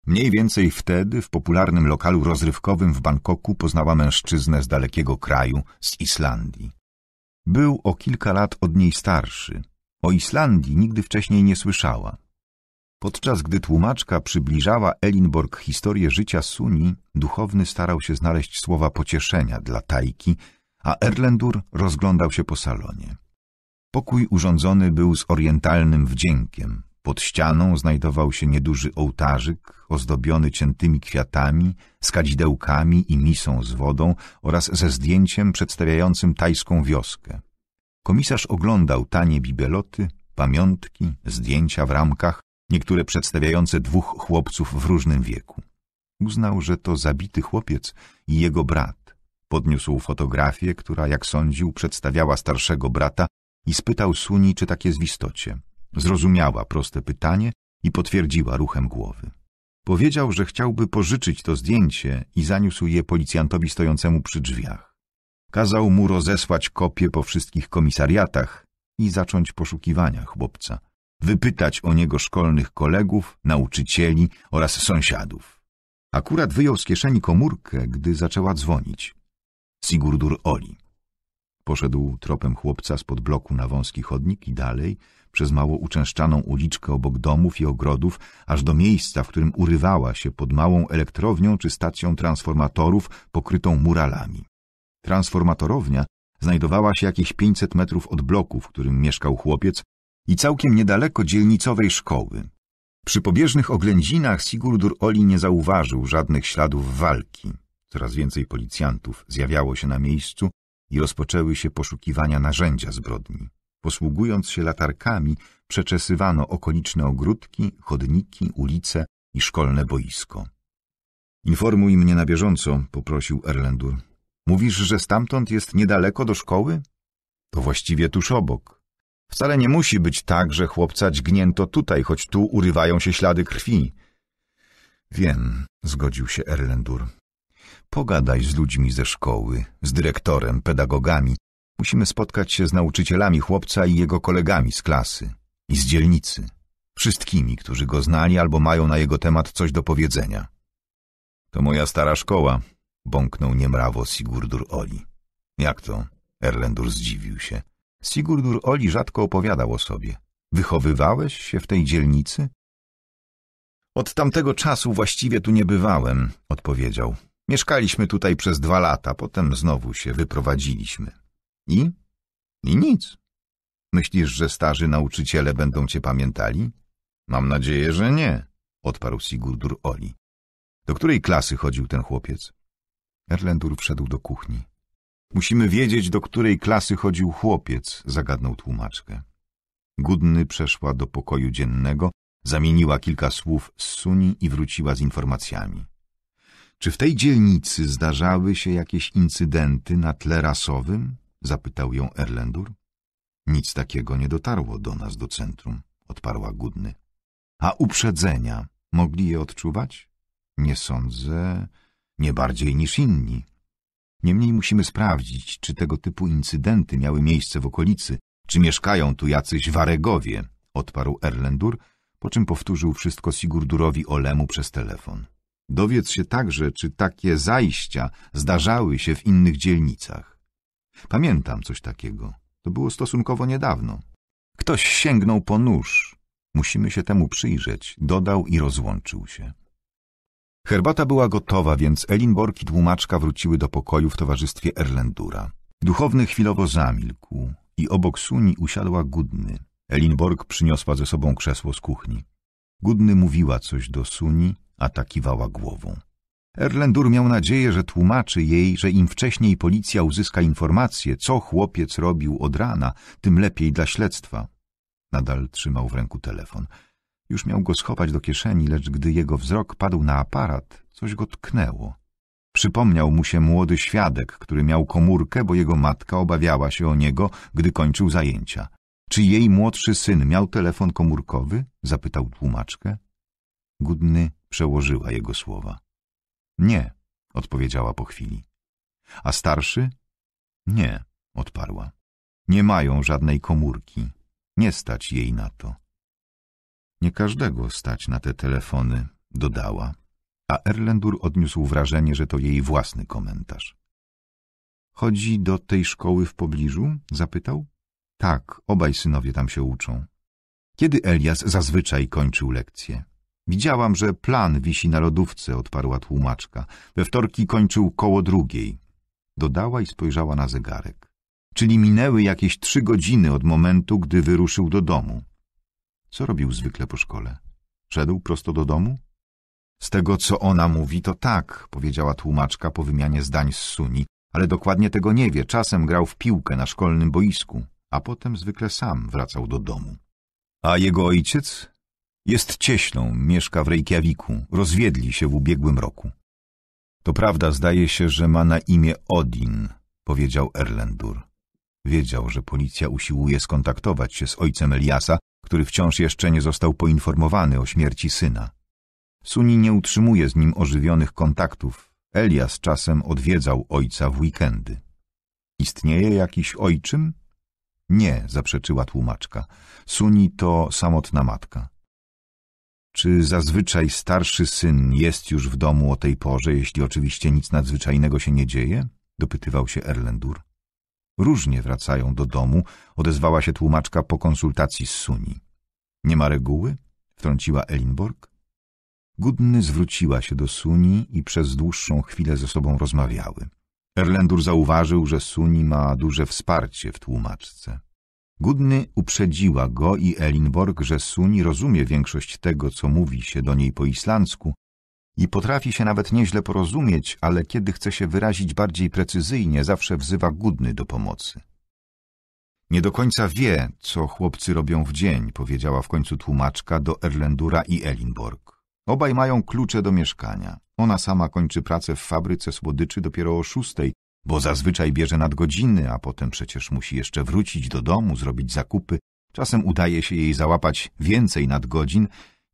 Mniej więcej wtedy w popularnym lokalu rozrywkowym w Bangkoku poznała mężczyznę z dalekiego kraju, z Islandii. Był o kilka lat od niej starszy. O Islandii nigdy wcześniej nie słyszała. Podczas gdy tłumaczka przybliżała Elinborg historię życia Suni, duchowny starał się znaleźć słowa pocieszenia dla Tajki, a Erlendur rozglądał się po salonie. Pokój urządzony był z orientalnym wdziękiem, pod ścianą znajdował się nieduży ołtarzyk ozdobiony ciętymi kwiatami, z kadzidełkami i misą z wodą oraz ze zdjęciem przedstawiającym tajską wioskę. Komisarz oglądał tanie bibeloty, pamiątki, zdjęcia w ramkach, niektóre przedstawiające dwóch chłopców w różnym wieku. Uznał, że to zabity chłopiec i jego brat. Podniósł fotografię, która, jak sądził, przedstawiała starszego brata i spytał Suni, czy takie jest w istocie. Zrozumiała proste pytanie i potwierdziła ruchem głowy. Powiedział, że chciałby pożyczyć to zdjęcie i zaniósł je policjantowi stojącemu przy drzwiach. Kazał mu rozesłać kopie po wszystkich komisariatach i zacząć poszukiwania chłopca. Wypytać o niego szkolnych kolegów, nauczycieli oraz sąsiadów. Akurat wyjął z kieszeni komórkę, gdy zaczęła dzwonić. Sigurdur Oli. Poszedł tropem chłopca spod bloku na wąski chodnik i dalej, przez mało uczęszczaną uliczkę obok domów i ogrodów, aż do miejsca, w którym urywała się pod małą elektrownią czy stacją transformatorów pokrytą muralami. Transformatorownia znajdowała się jakieś 500 metrów od bloku, w którym mieszkał chłopiec i całkiem niedaleko dzielnicowej szkoły. Przy pobieżnych oględzinach Sigurdur Oli nie zauważył żadnych śladów walki. Coraz więcej policjantów zjawiało się na miejscu, i rozpoczęły się poszukiwania narzędzia zbrodni. Posługując się latarkami, przeczesywano okoliczne ogródki, chodniki, ulice i szkolne boisko. Informuj mnie na bieżąco, poprosił Erlendur. Mówisz, że stamtąd jest niedaleko do szkoły? To właściwie tuż obok. Wcale nie musi być tak, że chłopca dźgnięto tutaj, choć tu urywają się ślady krwi. Wiem, zgodził się Erlendur. Pogadaj z ludźmi ze szkoły, z dyrektorem, pedagogami. Musimy spotkać się z nauczycielami chłopca i jego kolegami z klasy i z dzielnicy. Wszystkimi, którzy go znali albo mają na jego temat coś do powiedzenia. To moja stara szkoła, bąknął niemrawo Sigurdur Oli. Jak to? Erlendur zdziwił się. Sigurdur Oli rzadko opowiadał o sobie. Wychowywałeś się w tej dzielnicy? Od tamtego czasu właściwie tu nie bywałem, odpowiedział. Mieszkaliśmy tutaj przez dwa lata, potem znowu się wyprowadziliśmy. I? I nic. Myślisz, że starzy nauczyciele będą cię pamiętali? Mam nadzieję, że nie, odparł Sigurdur Oli. Do której klasy chodził ten chłopiec? Erlendur wszedł do kuchni. Musimy wiedzieć, do której klasy chodził chłopiec, zagadnął tłumaczkę. Gudny przeszła do pokoju dziennego, zamieniła kilka słów z Suni i wróciła z informacjami. Czy w tej dzielnicy zdarzały się jakieś incydenty na tle rasowym? Zapytał ją Erlendur. Nic takiego nie dotarło do nas do centrum, odparła Gudny. A uprzedzenia mogli je odczuwać? Nie sądzę, nie bardziej niż inni. Niemniej musimy sprawdzić, czy tego typu incydenty miały miejsce w okolicy, czy mieszkają tu jacyś waregowie, odparł Erlendur, po czym powtórzył wszystko Sigurdurowi Olemu przez telefon. Dowiedz się także, czy takie zajścia zdarzały się w innych dzielnicach. Pamiętam coś takiego. To było stosunkowo niedawno. Ktoś sięgnął po nóż. Musimy się temu przyjrzeć, dodał i rozłączył się. Herbata była gotowa, więc Elinborg i tłumaczka wróciły do pokoju w towarzystwie Erlendura. Duchowny chwilowo zamilkł i obok Suni usiadła Gudny. Elinborg przyniosła ze sobą krzesło z kuchni. Gudny mówiła coś do Suni, a ta kiwała głową. Erlendur miał nadzieję, że tłumaczy jej, że im wcześniej policja uzyska informację, co chłopiec robił od rana, tym lepiej dla śledztwa. Nadal trzymał w ręku telefon. Już miał go schować do kieszeni, lecz gdy jego wzrok padł na aparat, coś go tknęło. Przypomniał mu się młody świadek, który miał komórkę, bo jego matka obawiała się o niego, gdy kończył zajęcia. Czy jej młodszy syn miał telefon komórkowy? Zapytał tłumaczkę. Gudny przełożyła jego słowa. Nie, odpowiedziała po chwili. A starszy? Nie, odparła. Nie mają żadnej komórki. Nie stać jej na to. Nie każdego stać na te telefony, dodała, a Erlendur odniósł wrażenie, że to jej własny komentarz. Chodzi do tej szkoły w pobliżu? zapytał. Tak, obaj synowie tam się uczą. Kiedy Elias zazwyczaj kończył lekcję? Widziałam, że plan wisi na lodówce, odparła tłumaczka. We wtorki kończył koło drugiej. Dodała i spojrzała na zegarek. Czyli minęły jakieś trzy godziny od momentu, gdy wyruszył do domu. Co robił zwykle po szkole? Szedł prosto do domu? Z tego, co ona mówi, to tak, powiedziała tłumaczka po wymianie zdań z Suni, ale dokładnie tego nie wie. Czasem grał w piłkę na szkolnym boisku, a potem zwykle sam wracał do domu. A jego ojciec? Jest cieślą, mieszka w Reykjaviku, rozwiedli się w ubiegłym roku. To prawda, zdaje się, że ma na imię Odin, powiedział Erlendur. Wiedział, że policja usiłuje skontaktować się z ojcem Eliasa, który wciąż jeszcze nie został poinformowany o śmierci syna. Suni nie utrzymuje z nim ożywionych kontaktów. Elias czasem odwiedzał ojca w weekendy. Istnieje jakiś ojczym? Nie, zaprzeczyła tłumaczka. Suni to samotna matka. Czy zazwyczaj starszy syn jest już w domu o tej porze, jeśli oczywiście nic nadzwyczajnego się nie dzieje? Dopytywał się Erlendur. Różnie wracają do domu, odezwała się tłumaczka po konsultacji z Suni. Nie ma reguły? Wtrąciła Elinborg. Gudny zwróciła się do Suni i przez dłuższą chwilę ze sobą rozmawiały. Erlendur zauważył, że Suni ma duże wsparcie w tłumaczce. Gudny uprzedziła go i Elinborg, że Suni rozumie większość tego, co mówi się do niej po islandzku i potrafi się nawet nieźle porozumieć, ale kiedy chce się wyrazić bardziej precyzyjnie, zawsze wzywa Gudny do pomocy. Nie do końca wie, co chłopcy robią w dzień, powiedziała w końcu tłumaczka do Erlendura i Elinborg. Obaj mają klucze do mieszkania. Ona sama kończy pracę w fabryce słodyczy dopiero o szóstej, bo zazwyczaj bierze nadgodziny, a potem przecież musi jeszcze wrócić do domu, zrobić zakupy. Czasem udaje się jej załapać więcej nadgodzin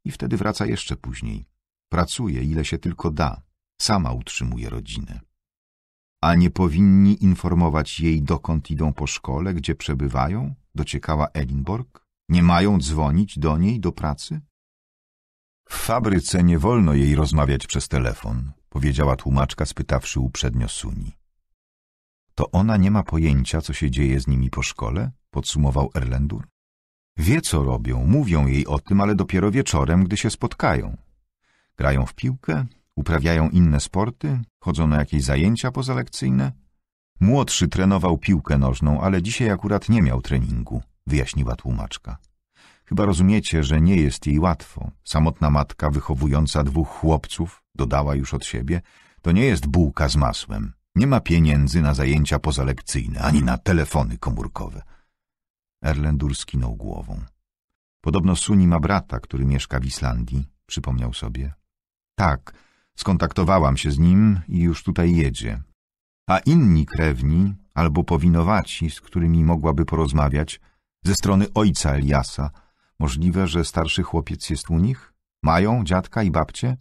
i wtedy wraca jeszcze później. Pracuje, ile się tylko da. Sama utrzymuje rodzinę. A nie powinni informować jej, dokąd idą po szkole, gdzie przebywają? Dociekała Edinburgh? Nie mają dzwonić do niej, do pracy? W fabryce nie wolno jej rozmawiać przez telefon, powiedziała tłumaczka, spytawszy uprzednio Suni. To ona nie ma pojęcia, co się dzieje z nimi po szkole? Podsumował Erlendur. Wie, co robią, mówią jej o tym, ale dopiero wieczorem, gdy się spotkają. Grają w piłkę, uprawiają inne sporty, chodzą na jakieś zajęcia pozalekcyjne. Młodszy trenował piłkę nożną, ale dzisiaj akurat nie miał treningu, wyjaśniła tłumaczka. Chyba rozumiecie, że nie jest jej łatwo. Samotna matka wychowująca dwóch chłopców, dodała już od siebie, to nie jest bułka z masłem. Nie ma pieniędzy na zajęcia pozalekcyjne, ani na telefony komórkowe. Erlendur skinął głową. Podobno Suni ma brata, który mieszka w Islandii, przypomniał sobie. Tak, skontaktowałam się z nim i już tutaj jedzie. A inni krewni albo powinowaci, z którymi mogłaby porozmawiać, ze strony ojca Eliasa, możliwe, że starszy chłopiec jest u nich? Mają dziadka i babcie?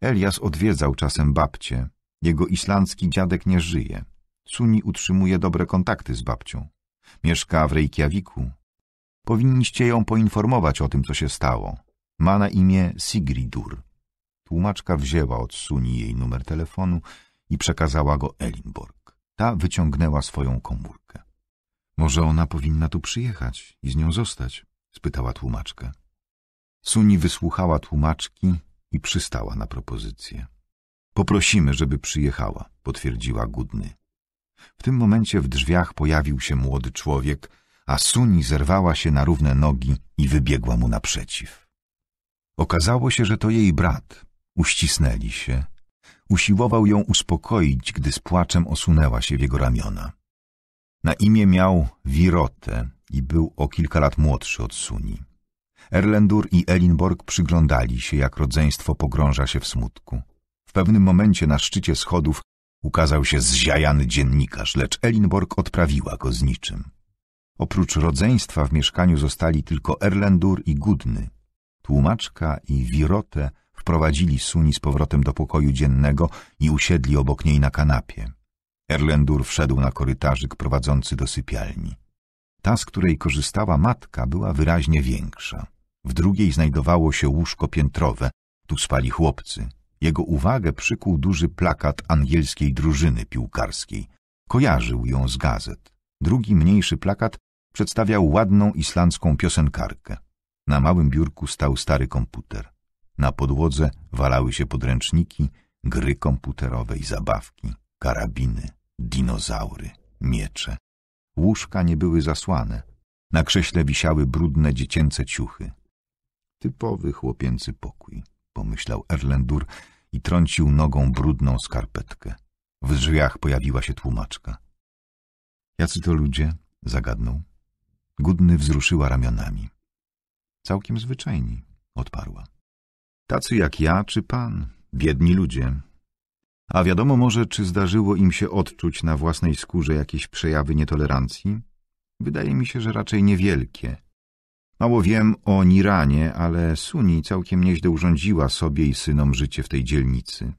Elias odwiedzał czasem babcie, jego islandzki dziadek nie żyje. Suni utrzymuje dobre kontakty z babcią. Mieszka w Reykjaviku. Powinniście ją poinformować o tym, co się stało. Ma na imię Sigridur. Tłumaczka wzięła od Suni jej numer telefonu i przekazała go Elinborg. Ta wyciągnęła swoją komórkę. Może ona powinna tu przyjechać i z nią zostać? spytała tłumaczkę. Suni wysłuchała tłumaczki i przystała na propozycję. Poprosimy, żeby przyjechała, potwierdziła Gudny. W tym momencie w drzwiach pojawił się młody człowiek, a Suni zerwała się na równe nogi i wybiegła mu naprzeciw. Okazało się, że to jej brat. Uścisnęli się. Usiłował ją uspokoić, gdy z płaczem osunęła się w jego ramiona. Na imię miał Wirotę i był o kilka lat młodszy od Suni. Erlendur i Elinborg przyglądali się, jak rodzeństwo pogrąża się w smutku pewnym momencie na szczycie schodów ukazał się zziajany dziennikarz, lecz Elinborg odprawiła go z niczym. Oprócz rodzeństwa w mieszkaniu zostali tylko Erlendur i Gudny. Tłumaczka i Wirote wprowadzili Suni z powrotem do pokoju dziennego i usiedli obok niej na kanapie. Erlendur wszedł na korytarzyk prowadzący do sypialni. Ta, z której korzystała matka, była wyraźnie większa. W drugiej znajdowało się łóżko piętrowe, tu spali chłopcy. Jego uwagę przykuł duży plakat angielskiej drużyny piłkarskiej. Kojarzył ją z gazet. Drugi, mniejszy plakat przedstawiał ładną islandzką piosenkarkę. Na małym biurku stał stary komputer. Na podłodze walały się podręczniki, gry komputerowe i zabawki, karabiny, dinozaury, miecze. Łóżka nie były zasłane. Na krześle wisiały brudne dziecięce ciuchy. Typowy chłopięcy pokój pomyślał Erlendur i trącił nogą brudną skarpetkę. W drzwiach pojawiła się tłumaczka. Jacy to ludzie? zagadnął. Gudny wzruszyła ramionami. Całkiem zwyczajni, odparła. Tacy jak ja czy pan, biedni ludzie. A wiadomo może, czy zdarzyło im się odczuć na własnej skórze jakieś przejawy nietolerancji? Wydaje mi się, że raczej niewielkie – Mało wiem o Niranie, ale Suni całkiem nieźle urządziła sobie i synom życie w tej dzielnicy.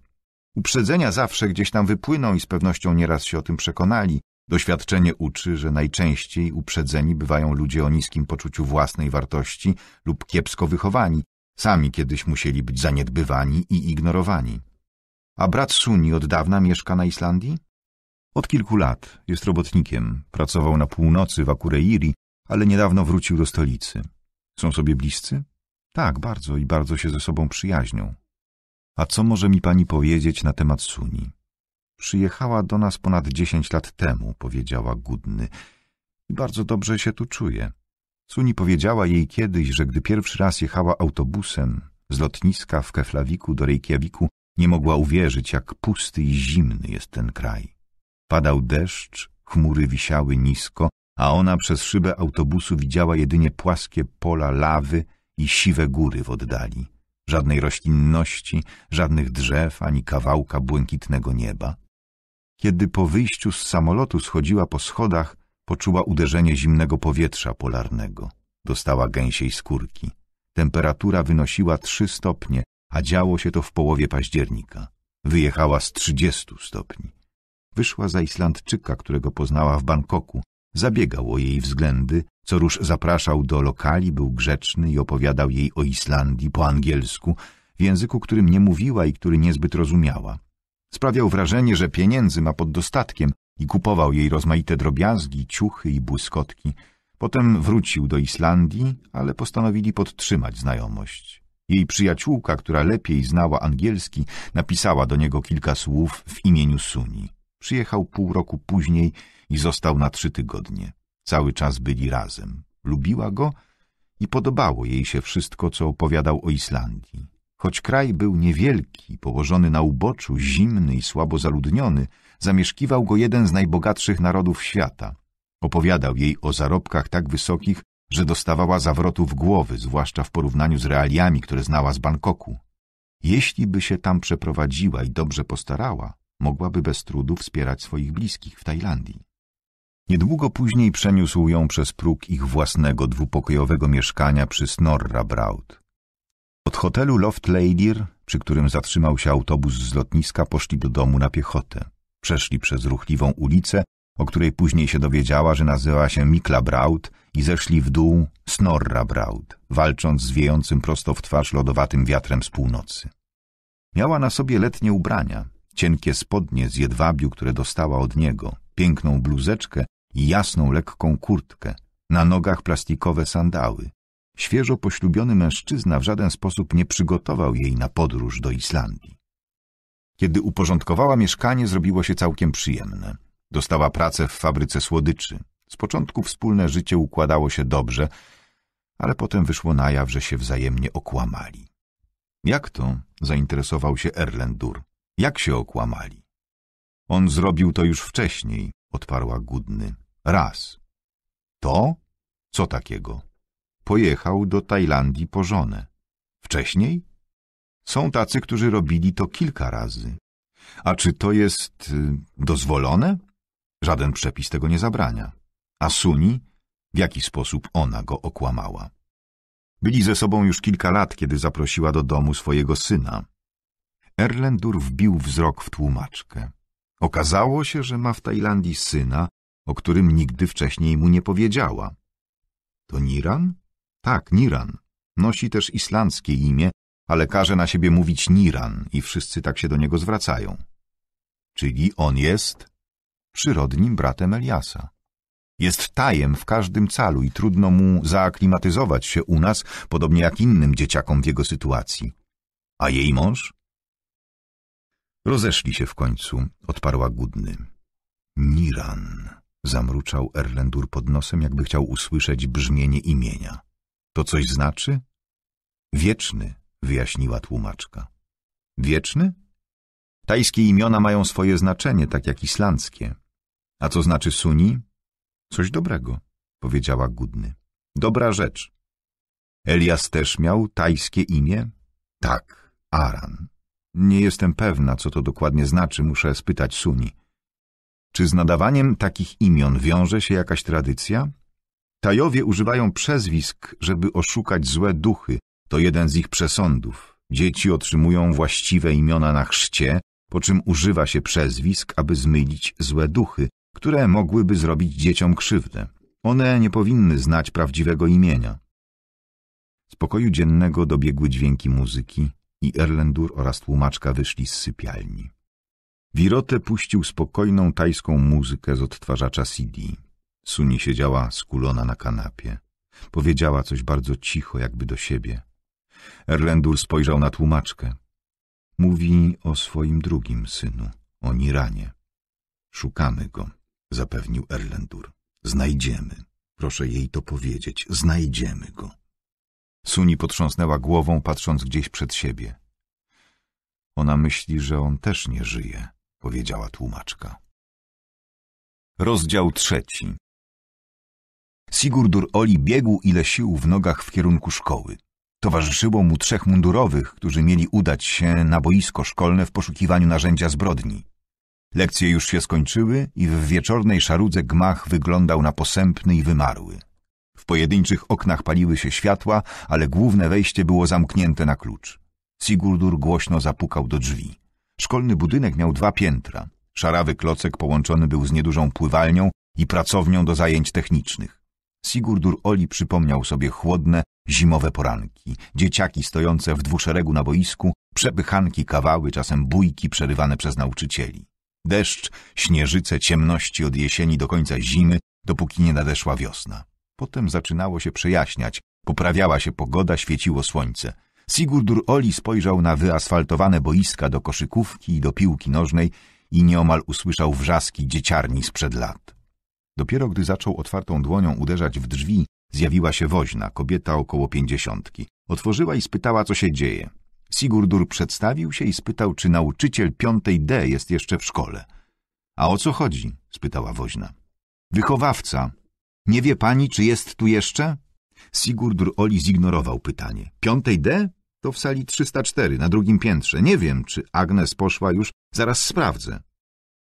Uprzedzenia zawsze gdzieś tam wypłyną i z pewnością nieraz się o tym przekonali. Doświadczenie uczy, że najczęściej uprzedzeni bywają ludzie o niskim poczuciu własnej wartości lub kiepsko wychowani. Sami kiedyś musieli być zaniedbywani i ignorowani. A brat Suni od dawna mieszka na Islandii? Od kilku lat. Jest robotnikiem. Pracował na północy w Akureiri, ale niedawno wrócił do stolicy. Są sobie bliscy? Tak, bardzo i bardzo się ze sobą przyjaźnią. A co może mi pani powiedzieć na temat Suni? Przyjechała do nas ponad dziesięć lat temu, powiedziała Gudny. I bardzo dobrze się tu czuje. Suni powiedziała jej kiedyś, że gdy pierwszy raz jechała autobusem z lotniska w Keflawiku do Reykjaviku, nie mogła uwierzyć, jak pusty i zimny jest ten kraj. Padał deszcz, chmury wisiały nisko, a ona przez szybę autobusu widziała jedynie płaskie pola lawy i siwe góry w oddali. Żadnej roślinności, żadnych drzew, ani kawałka błękitnego nieba. Kiedy po wyjściu z samolotu schodziła po schodach, poczuła uderzenie zimnego powietrza polarnego. Dostała gęsiej skórki. Temperatura wynosiła trzy stopnie, a działo się to w połowie października. Wyjechała z trzydziestu stopni. Wyszła za Islandczyka, którego poznała w Bangkoku, Zabiegał o jej względy, co róż zapraszał do lokali, był grzeczny i opowiadał jej o Islandii po angielsku, w języku, którym nie mówiła i który niezbyt rozumiała. Sprawiał wrażenie, że pieniędzy ma pod dostatkiem i kupował jej rozmaite drobiazgi, ciuchy i błyskotki. Potem wrócił do Islandii, ale postanowili podtrzymać znajomość. Jej przyjaciółka, która lepiej znała angielski, napisała do niego kilka słów w imieniu Suni. Przyjechał pół roku później i został na trzy tygodnie. Cały czas byli razem. Lubiła go i podobało jej się wszystko, co opowiadał o Islandii. Choć kraj był niewielki, położony na uboczu, zimny i słabo zaludniony, zamieszkiwał go jeden z najbogatszych narodów świata. Opowiadał jej o zarobkach tak wysokich, że dostawała zawrotów głowy, zwłaszcza w porównaniu z realiami, które znała z Bangkoku. Jeśli by się tam przeprowadziła i dobrze postarała, mogłaby bez trudu wspierać swoich bliskich w Tajlandii. Niedługo później przeniósł ją przez próg ich własnego dwupokojowego mieszkania przy Snorra Braut. Od hotelu Loft Leydir, przy którym zatrzymał się autobus z lotniska, poszli do domu na piechotę. Przeszli przez ruchliwą ulicę, o której później się dowiedziała, że nazywała się Mikla Braut i zeszli w dół Snorra Braut, walcząc z wiejącym prosto w twarz lodowatym wiatrem z północy. Miała na sobie letnie ubrania, cienkie spodnie z jedwabiu, które dostała od niego, piękną bluzeczkę i jasną, lekką kurtkę, na nogach plastikowe sandały. Świeżo poślubiony mężczyzna w żaden sposób nie przygotował jej na podróż do Islandii. Kiedy uporządkowała mieszkanie, zrobiło się całkiem przyjemne. Dostała pracę w fabryce słodyczy. Z początku wspólne życie układało się dobrze, ale potem wyszło na jaw, że się wzajemnie okłamali. Jak to? zainteresował się Erlendur. Jak się okłamali? On zrobił to już wcześniej, odparła Gudny. Raz. To? Co takiego? Pojechał do Tajlandii po żonę. Wcześniej? Są tacy, którzy robili to kilka razy. A czy to jest y, dozwolone? Żaden przepis tego nie zabrania. A Suni? W jaki sposób ona go okłamała? Byli ze sobą już kilka lat, kiedy zaprosiła do domu swojego syna, Erlendur wbił wzrok w tłumaczkę. Okazało się, że ma w Tajlandii syna, o którym nigdy wcześniej mu nie powiedziała. To Niran? Tak, Niran. Nosi też islandzkie imię, ale każe na siebie mówić Niran i wszyscy tak się do niego zwracają. Czyli on jest przyrodnim bratem Eliasa. Jest tajem w każdym calu i trudno mu zaaklimatyzować się u nas, podobnie jak innym dzieciakom w jego sytuacji. A jej mąż? Rozeszli się w końcu, odparła Gudny. Niran, zamruczał Erlendur pod nosem, jakby chciał usłyszeć brzmienie imienia. To coś znaczy? Wieczny, wyjaśniła tłumaczka. Wieczny? Tajskie imiona mają swoje znaczenie, tak jak islandzkie. A co znaczy suni? Coś dobrego, powiedziała Gudny. Dobra rzecz. Elias też miał tajskie imię? Tak, Aran. Nie jestem pewna, co to dokładnie znaczy, muszę spytać Suni. Czy z nadawaniem takich imion wiąże się jakaś tradycja? Tajowie używają przezwisk, żeby oszukać złe duchy. To jeden z ich przesądów. Dzieci otrzymują właściwe imiona na chrzcie, po czym używa się przezwisk, aby zmylić złe duchy, które mogłyby zrobić dzieciom krzywdę. One nie powinny znać prawdziwego imienia. Z pokoju dziennego dobiegły dźwięki muzyki i Erlendur oraz tłumaczka wyszli z sypialni. Wirote puścił spokojną tajską muzykę z odtwarzacza CD. Suni siedziała skulona na kanapie. Powiedziała coś bardzo cicho, jakby do siebie. Erlendur spojrzał na tłumaczkę. Mówi o swoim drugim synu, o Niranie. Szukamy go, zapewnił Erlendur. Znajdziemy. Proszę jej to powiedzieć. Znajdziemy go. Suni potrząsnęła głową, patrząc gdzieś przed siebie. Ona myśli, że on też nie żyje, powiedziała tłumaczka. Rozdział trzeci Sigurdur Oli biegł ile sił w nogach w kierunku szkoły. Towarzyszyło mu trzech mundurowych, którzy mieli udać się na boisko szkolne w poszukiwaniu narzędzia zbrodni. Lekcje już się skończyły i w wieczornej szarudze gmach wyglądał na posępny i wymarły. W pojedynczych oknach paliły się światła, ale główne wejście było zamknięte na klucz. Sigurdur głośno zapukał do drzwi. Szkolny budynek miał dwa piętra. Szarawy klocek połączony był z niedużą pływalnią i pracownią do zajęć technicznych. Sigurdur Oli przypomniał sobie chłodne, zimowe poranki, dzieciaki stojące w dwuszeregu na boisku, przepychanki, kawały, czasem bójki przerywane przez nauczycieli. Deszcz, śnieżyce, ciemności od jesieni do końca zimy, dopóki nie nadeszła wiosna. Potem zaczynało się przejaśniać, poprawiała się pogoda, świeciło słońce. Sigurdur Oli spojrzał na wyasfaltowane boiska do koszykówki i do piłki nożnej i nieomal usłyszał wrzaski dzieciarni sprzed lat. Dopiero gdy zaczął otwartą dłonią uderzać w drzwi, zjawiła się woźna, kobieta około pięćdziesiątki. Otworzyła i spytała, co się dzieje. Sigurdur przedstawił się i spytał, czy nauczyciel piątej D jest jeszcze w szkole. — A o co chodzi? — spytała woźna. — Wychowawca nie wie pani, czy jest tu jeszcze? Sigurdur Oli zignorował pytanie. Piątej D? To w sali 304, na drugim piętrze. Nie wiem, czy Agnes poszła już. Zaraz sprawdzę.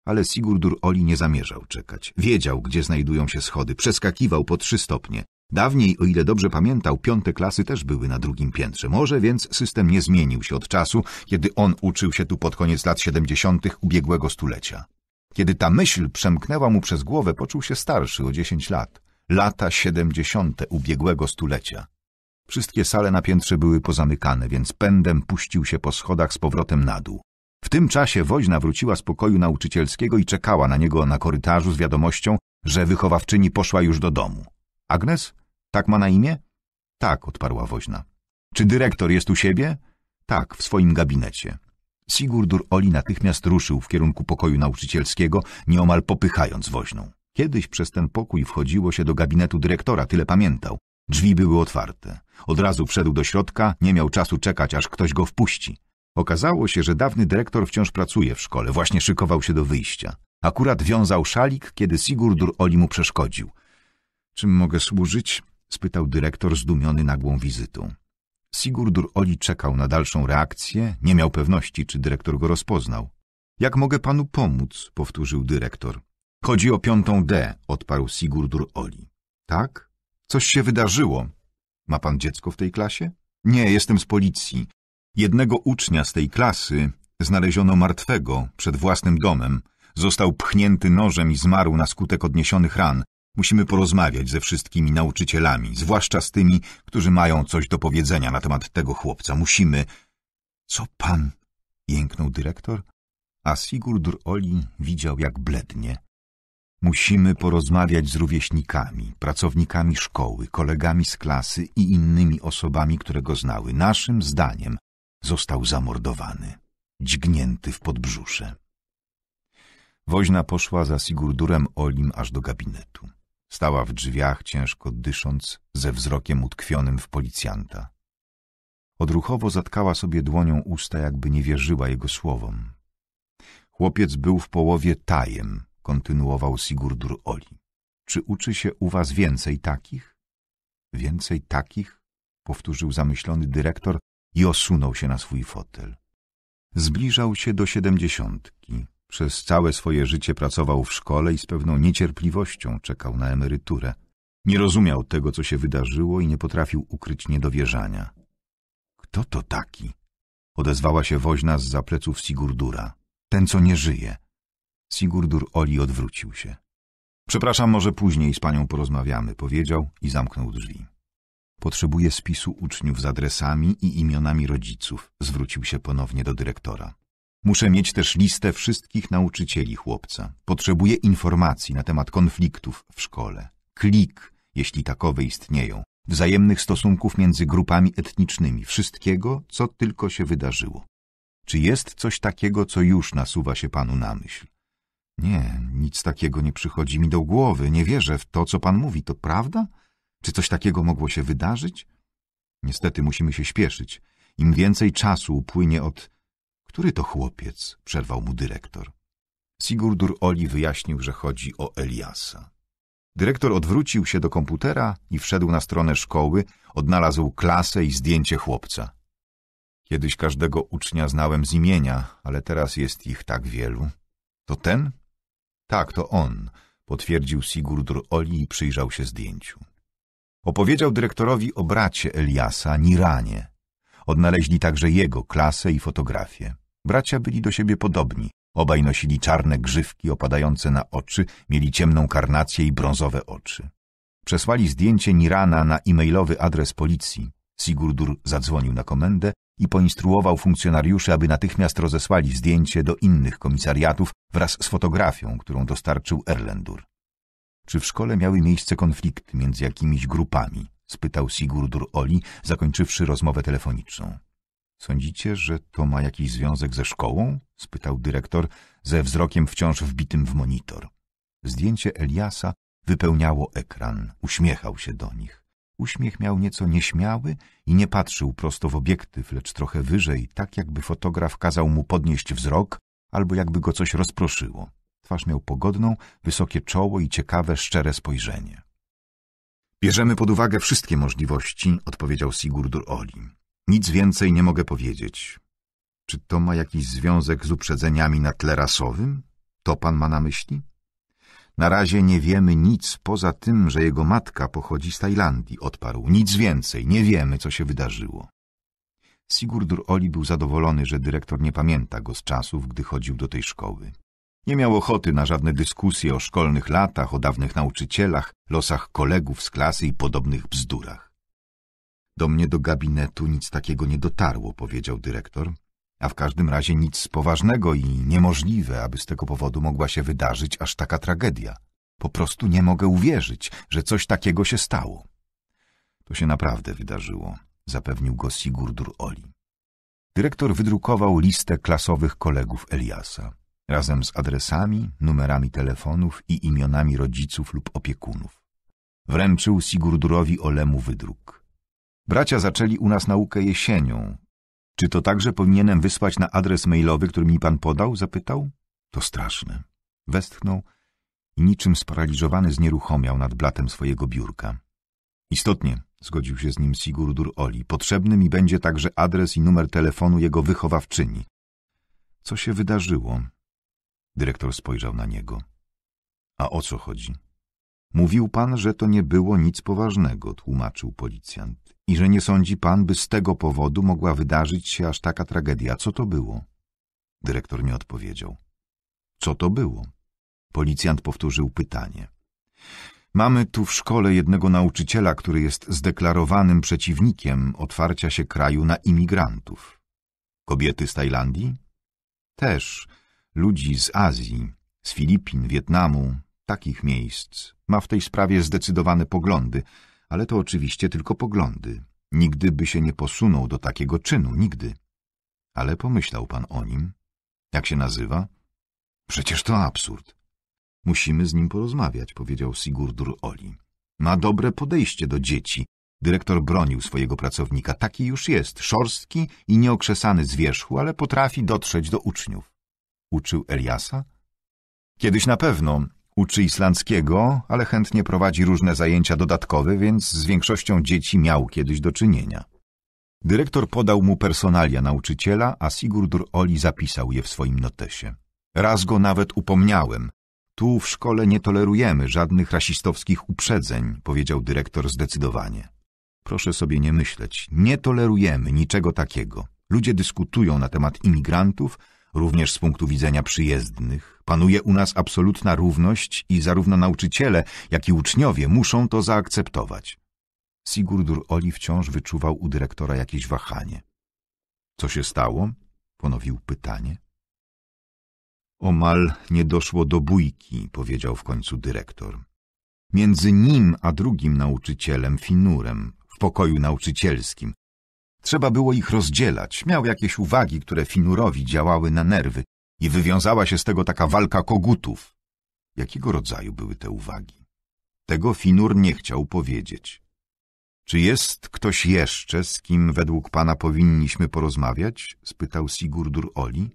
Ale Sigurdur Oli nie zamierzał czekać. Wiedział, gdzie znajdują się schody. Przeskakiwał po trzy stopnie. Dawniej, o ile dobrze pamiętał, piąte klasy też były na drugim piętrze. Może więc system nie zmienił się od czasu, kiedy on uczył się tu pod koniec lat 70. ubiegłego stulecia. Kiedy ta myśl przemknęła mu przez głowę, poczuł się starszy o 10 lat lata siedemdziesiąte ubiegłego stulecia. Wszystkie sale na piętrze były pozamykane, więc pędem puścił się po schodach z powrotem na dół. W tym czasie woźna wróciła z pokoju nauczycielskiego i czekała na niego na korytarzu z wiadomością, że wychowawczyni poszła już do domu. Agnes? Tak ma na imię? Tak, odparła woźna. Czy dyrektor jest u siebie? Tak, w swoim gabinecie. Sigurdur Oli natychmiast ruszył w kierunku pokoju nauczycielskiego, nieomal popychając woźną. Kiedyś przez ten pokój wchodziło się do gabinetu dyrektora, tyle pamiętał. Drzwi były otwarte. Od razu wszedł do środka, nie miał czasu czekać, aż ktoś go wpuści. Okazało się, że dawny dyrektor wciąż pracuje w szkole, właśnie szykował się do wyjścia. Akurat wiązał szalik, kiedy Sigurdur Oli mu przeszkodził. — Czym mogę służyć? — spytał dyrektor zdumiony nagłą wizytą. Sigurdur Oli czekał na dalszą reakcję, nie miał pewności, czy dyrektor go rozpoznał. — Jak mogę panu pomóc? — powtórzył dyrektor. Chodzi o piątą D, odparł Sigurdur Oli. Tak? Coś się wydarzyło. Ma pan dziecko w tej klasie? Nie, jestem z policji. Jednego ucznia z tej klasy znaleziono martwego przed własnym domem. Został pchnięty nożem i zmarł na skutek odniesionych ran. Musimy porozmawiać ze wszystkimi nauczycielami, zwłaszcza z tymi, którzy mają coś do powiedzenia na temat tego chłopca. Musimy... Co pan? jęknął dyrektor, a Sigurdur Oli widział, jak blednie. Musimy porozmawiać z rówieśnikami, pracownikami szkoły, kolegami z klasy i innymi osobami, które go znały. Naszym zdaniem został zamordowany, dźgnięty w podbrzusze. Woźna poszła za Sigurdurem Olim aż do gabinetu. Stała w drzwiach, ciężko dysząc, ze wzrokiem utkwionym w policjanta. Odruchowo zatkała sobie dłonią usta, jakby nie wierzyła jego słowom. Chłopiec był w połowie tajem, kontynuował Sigurdur Oli. Czy uczy się u was więcej takich? Więcej takich? Powtórzył zamyślony dyrektor i osunął się na swój fotel. Zbliżał się do siedemdziesiątki. Przez całe swoje życie pracował w szkole i z pewną niecierpliwością czekał na emeryturę. Nie rozumiał tego, co się wydarzyło i nie potrafił ukryć niedowierzania. Kto to taki? Odezwała się woźna z zapleców Sigurdura. Ten, co nie żyje. Sigurdur Oli odwrócił się. Przepraszam, może później z panią porozmawiamy, powiedział i zamknął drzwi. Potrzebuję spisu uczniów z adresami i imionami rodziców, zwrócił się ponownie do dyrektora. Muszę mieć też listę wszystkich nauczycieli chłopca. Potrzebuję informacji na temat konfliktów w szkole. Klik, jeśli takowe istnieją, wzajemnych stosunków między grupami etnicznymi, wszystkiego, co tylko się wydarzyło. Czy jest coś takiego, co już nasuwa się panu na myśl? Nie, nic takiego nie przychodzi mi do głowy. Nie wierzę w to, co pan mówi. To prawda? Czy coś takiego mogło się wydarzyć? Niestety musimy się śpieszyć. Im więcej czasu upłynie od... Który to chłopiec? Przerwał mu dyrektor. Sigurdur Oli wyjaśnił, że chodzi o Eliasa. Dyrektor odwrócił się do komputera i wszedł na stronę szkoły, odnalazł klasę i zdjęcie chłopca. Kiedyś każdego ucznia znałem z imienia, ale teraz jest ich tak wielu. To ten? Tak, to on, potwierdził Sigurdur Oli i przyjrzał się zdjęciu. Opowiedział dyrektorowi o bracie Eliasa, Niranie. Odnaleźli także jego klasę i fotografię. Bracia byli do siebie podobni. Obaj nosili czarne grzywki opadające na oczy, mieli ciemną karnację i brązowe oczy. Przesłali zdjęcie Nirana na e-mailowy adres policji. Sigurdur zadzwonił na komendę i poinstruował funkcjonariuszy, aby natychmiast rozesłali zdjęcie do innych komisariatów wraz z fotografią, którą dostarczył Erlendur. Czy w szkole miały miejsce konflikty między jakimiś grupami? spytał Sigurdur Oli, zakończywszy rozmowę telefoniczną. Sądzicie, że to ma jakiś związek ze szkołą? spytał dyrektor ze wzrokiem wciąż wbitym w monitor. Zdjęcie Eliasa wypełniało ekran, uśmiechał się do nich. Uśmiech miał nieco nieśmiały i nie patrzył prosto w obiektyw, lecz trochę wyżej, tak jakby fotograf kazał mu podnieść wzrok albo jakby go coś rozproszyło. Twarz miał pogodną, wysokie czoło i ciekawe, szczere spojrzenie. Bierzemy pod uwagę wszystkie możliwości, odpowiedział Sigurdur Oli. Nic więcej nie mogę powiedzieć. Czy to ma jakiś związek z uprzedzeniami na tle rasowym? To pan ma na myśli? Na razie nie wiemy nic poza tym, że jego matka pochodzi z Tajlandii, odparł. Nic więcej, nie wiemy, co się wydarzyło. Sigurdur Oli był zadowolony, że dyrektor nie pamięta go z czasów, gdy chodził do tej szkoły. Nie miał ochoty na żadne dyskusje o szkolnych latach, o dawnych nauczycielach, losach kolegów z klasy i podobnych bzdurach. Do mnie do gabinetu nic takiego nie dotarło, powiedział dyrektor, a w każdym razie nic poważnego i niemożliwe, aby z tego powodu mogła się wydarzyć aż taka tragedia. Po prostu nie mogę uwierzyć, że coś takiego się stało. To się naprawdę wydarzyło, zapewnił go Sigurdur Oli. Dyrektor wydrukował listę klasowych kolegów Eliasa, razem z adresami, numerami telefonów i imionami rodziców lub opiekunów. Wręczył Sigurdurowi Olemu wydruk. Bracia zaczęli u nas naukę jesienią, czy to także powinienem wysłać na adres mailowy, który mi pan podał? Zapytał. To straszne. Westchnął i niczym sparaliżowany znieruchomiał nad blatem swojego biurka. Istotnie, zgodził się z nim Sigurdur Oli, potrzebny mi będzie także adres i numer telefonu jego wychowawczyni. Co się wydarzyło? Dyrektor spojrzał na niego. A o co chodzi? Mówił pan, że to nie było nic poważnego, tłumaczył policjant i że nie sądzi pan, by z tego powodu mogła wydarzyć się aż taka tragedia. Co to było? Dyrektor nie odpowiedział. Co to było? Policjant powtórzył pytanie. Mamy tu w szkole jednego nauczyciela, który jest zdeklarowanym przeciwnikiem otwarcia się kraju na imigrantów. Kobiety z Tajlandii? Też. Ludzi z Azji, z Filipin, Wietnamu, takich miejsc. Ma w tej sprawie zdecydowane poglądy – ale to oczywiście tylko poglądy. Nigdy by się nie posunął do takiego czynu, nigdy. Ale pomyślał pan o nim? Jak się nazywa? Przecież to absurd. Musimy z nim porozmawiać, powiedział Sigurdur Oli. Ma dobre podejście do dzieci. Dyrektor bronił swojego pracownika. Taki już jest, szorstki i nieokrzesany z wierzchu, ale potrafi dotrzeć do uczniów. Uczył Eliasa? Kiedyś na pewno, Uczy islandzkiego, ale chętnie prowadzi różne zajęcia dodatkowe, więc z większością dzieci miał kiedyś do czynienia. Dyrektor podał mu personalia nauczyciela, a Sigurdur Oli zapisał je w swoim notesie. Raz go nawet upomniałem. Tu w szkole nie tolerujemy żadnych rasistowskich uprzedzeń, powiedział dyrektor zdecydowanie. Proszę sobie nie myśleć, nie tolerujemy niczego takiego. Ludzie dyskutują na temat imigrantów, również z punktu widzenia przyjezdnych, panuje u nas absolutna równość i zarówno nauczyciele, jak i uczniowie muszą to zaakceptować. Sigurdur Oli wciąż wyczuwał u dyrektora jakieś wahanie. Co się stało? Ponowił pytanie. Omal nie doszło do bójki, powiedział w końcu dyrektor. Między nim a drugim nauczycielem, Finurem, w pokoju nauczycielskim, Trzeba było ich rozdzielać. Miał jakieś uwagi, które Finurowi działały na nerwy i wywiązała się z tego taka walka kogutów. Jakiego rodzaju były te uwagi? Tego Finur nie chciał powiedzieć. Czy jest ktoś jeszcze, z kim według pana powinniśmy porozmawiać? spytał Sigurdur Oli.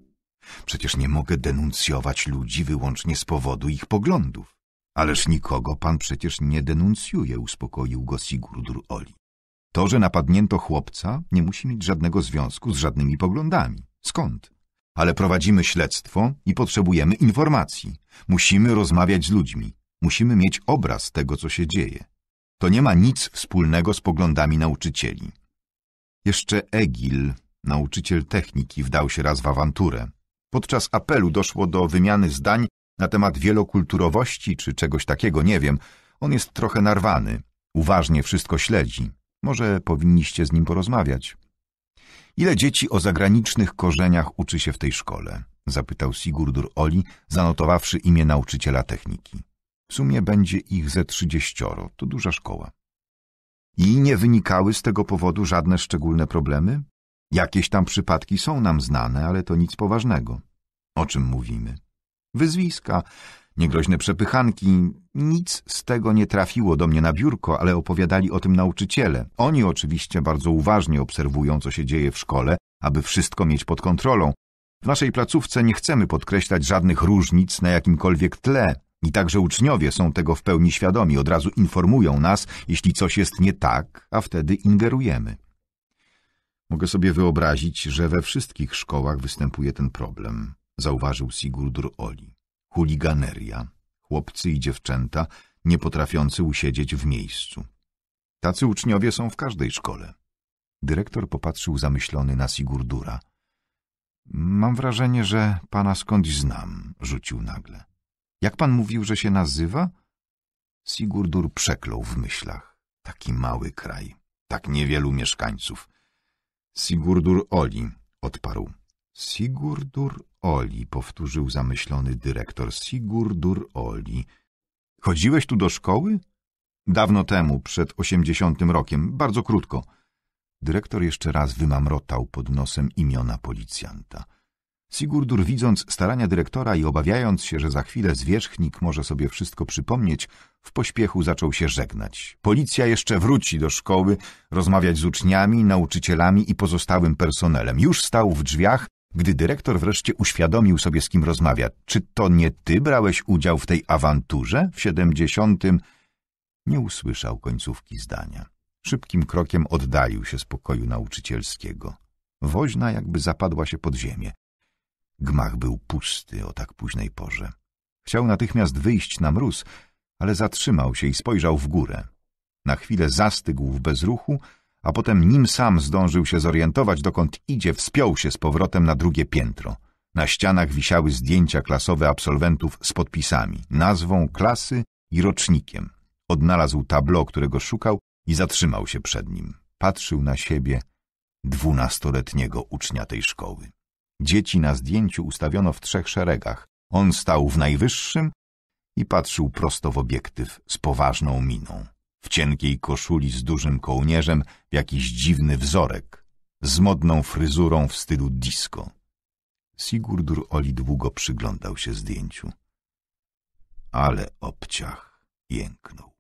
Przecież nie mogę denuncjować ludzi wyłącznie z powodu ich poglądów. Ależ nikogo pan przecież nie denuncjuje, uspokoił go Sigurdur Oli. To, że napadnięto chłopca, nie musi mieć żadnego związku z żadnymi poglądami. Skąd? Ale prowadzimy śledztwo i potrzebujemy informacji. Musimy rozmawiać z ludźmi. Musimy mieć obraz tego, co się dzieje. To nie ma nic wspólnego z poglądami nauczycieli. Jeszcze Egil, nauczyciel techniki, wdał się raz w awanturę. Podczas apelu doszło do wymiany zdań na temat wielokulturowości czy czegoś takiego, nie wiem. On jest trochę narwany. Uważnie wszystko śledzi. Może powinniście z nim porozmawiać. Ile dzieci o zagranicznych korzeniach uczy się w tej szkole? Zapytał Sigurdur Oli, zanotowawszy imię nauczyciela techniki. W sumie będzie ich ze trzydzieścioro, to duża szkoła. I nie wynikały z tego powodu żadne szczególne problemy? Jakieś tam przypadki są nam znane, ale to nic poważnego. O czym mówimy? Wyzwiska, niegroźne przepychanki. Nic z tego nie trafiło do mnie na biurko, ale opowiadali o tym nauczyciele. Oni oczywiście bardzo uważnie obserwują, co się dzieje w szkole, aby wszystko mieć pod kontrolą. W naszej placówce nie chcemy podkreślać żadnych różnic na jakimkolwiek tle. I także uczniowie są tego w pełni świadomi, od razu informują nas, jeśli coś jest nie tak, a wtedy ingerujemy. Mogę sobie wyobrazić, że we wszystkich szkołach występuje ten problem, zauważył Sigurdur Oli chuliganeria, chłopcy i dziewczęta nie potrafiący usiedzieć w miejscu. Tacy uczniowie są w każdej szkole. Dyrektor popatrzył zamyślony na Sigurdura. Mam wrażenie, że pana skądś znam, rzucił nagle. Jak pan mówił, że się nazywa? Sigurdur przeklął w myślach. Taki mały kraj, tak niewielu mieszkańców. Sigurdur Oli, odparł. Sigurdur Oli, powtórzył zamyślony dyrektor. Sigurdur Oli. Chodziłeś tu do szkoły? Dawno temu, przed osiemdziesiątym rokiem, bardzo krótko. Dyrektor jeszcze raz wymamrotał pod nosem imiona policjanta. Sigurdur, widząc starania dyrektora i obawiając się, że za chwilę zwierzchnik może sobie wszystko przypomnieć, w pośpiechu zaczął się żegnać. Policja jeszcze wróci do szkoły, rozmawiać z uczniami, nauczycielami i pozostałym personelem. Już stał w drzwiach, gdy dyrektor wreszcie uświadomił sobie, z kim rozmawia, czy to nie ty brałeś udział w tej awanturze w siedemdziesiątym? Nie usłyszał końcówki zdania. Szybkim krokiem oddalił się z pokoju nauczycielskiego. Woźna jakby zapadła się pod ziemię. Gmach był pusty o tak późnej porze. Chciał natychmiast wyjść na mróz, ale zatrzymał się i spojrzał w górę. Na chwilę zastygł w bezruchu, a potem nim sam zdążył się zorientować, dokąd idzie, wspiął się z powrotem na drugie piętro. Na ścianach wisiały zdjęcia klasowe absolwentów z podpisami, nazwą klasy i rocznikiem. Odnalazł tablo, którego szukał i zatrzymał się przed nim. Patrzył na siebie dwunastoletniego ucznia tej szkoły. Dzieci na zdjęciu ustawiono w trzech szeregach. On stał w najwyższym i patrzył prosto w obiektyw z poważną miną w cienkiej koszuli z dużym kołnierzem w jakiś dziwny wzorek, z modną fryzurą w stylu disco. Sigurdur Oli długo przyglądał się zdjęciu. Ale obciach jęknął.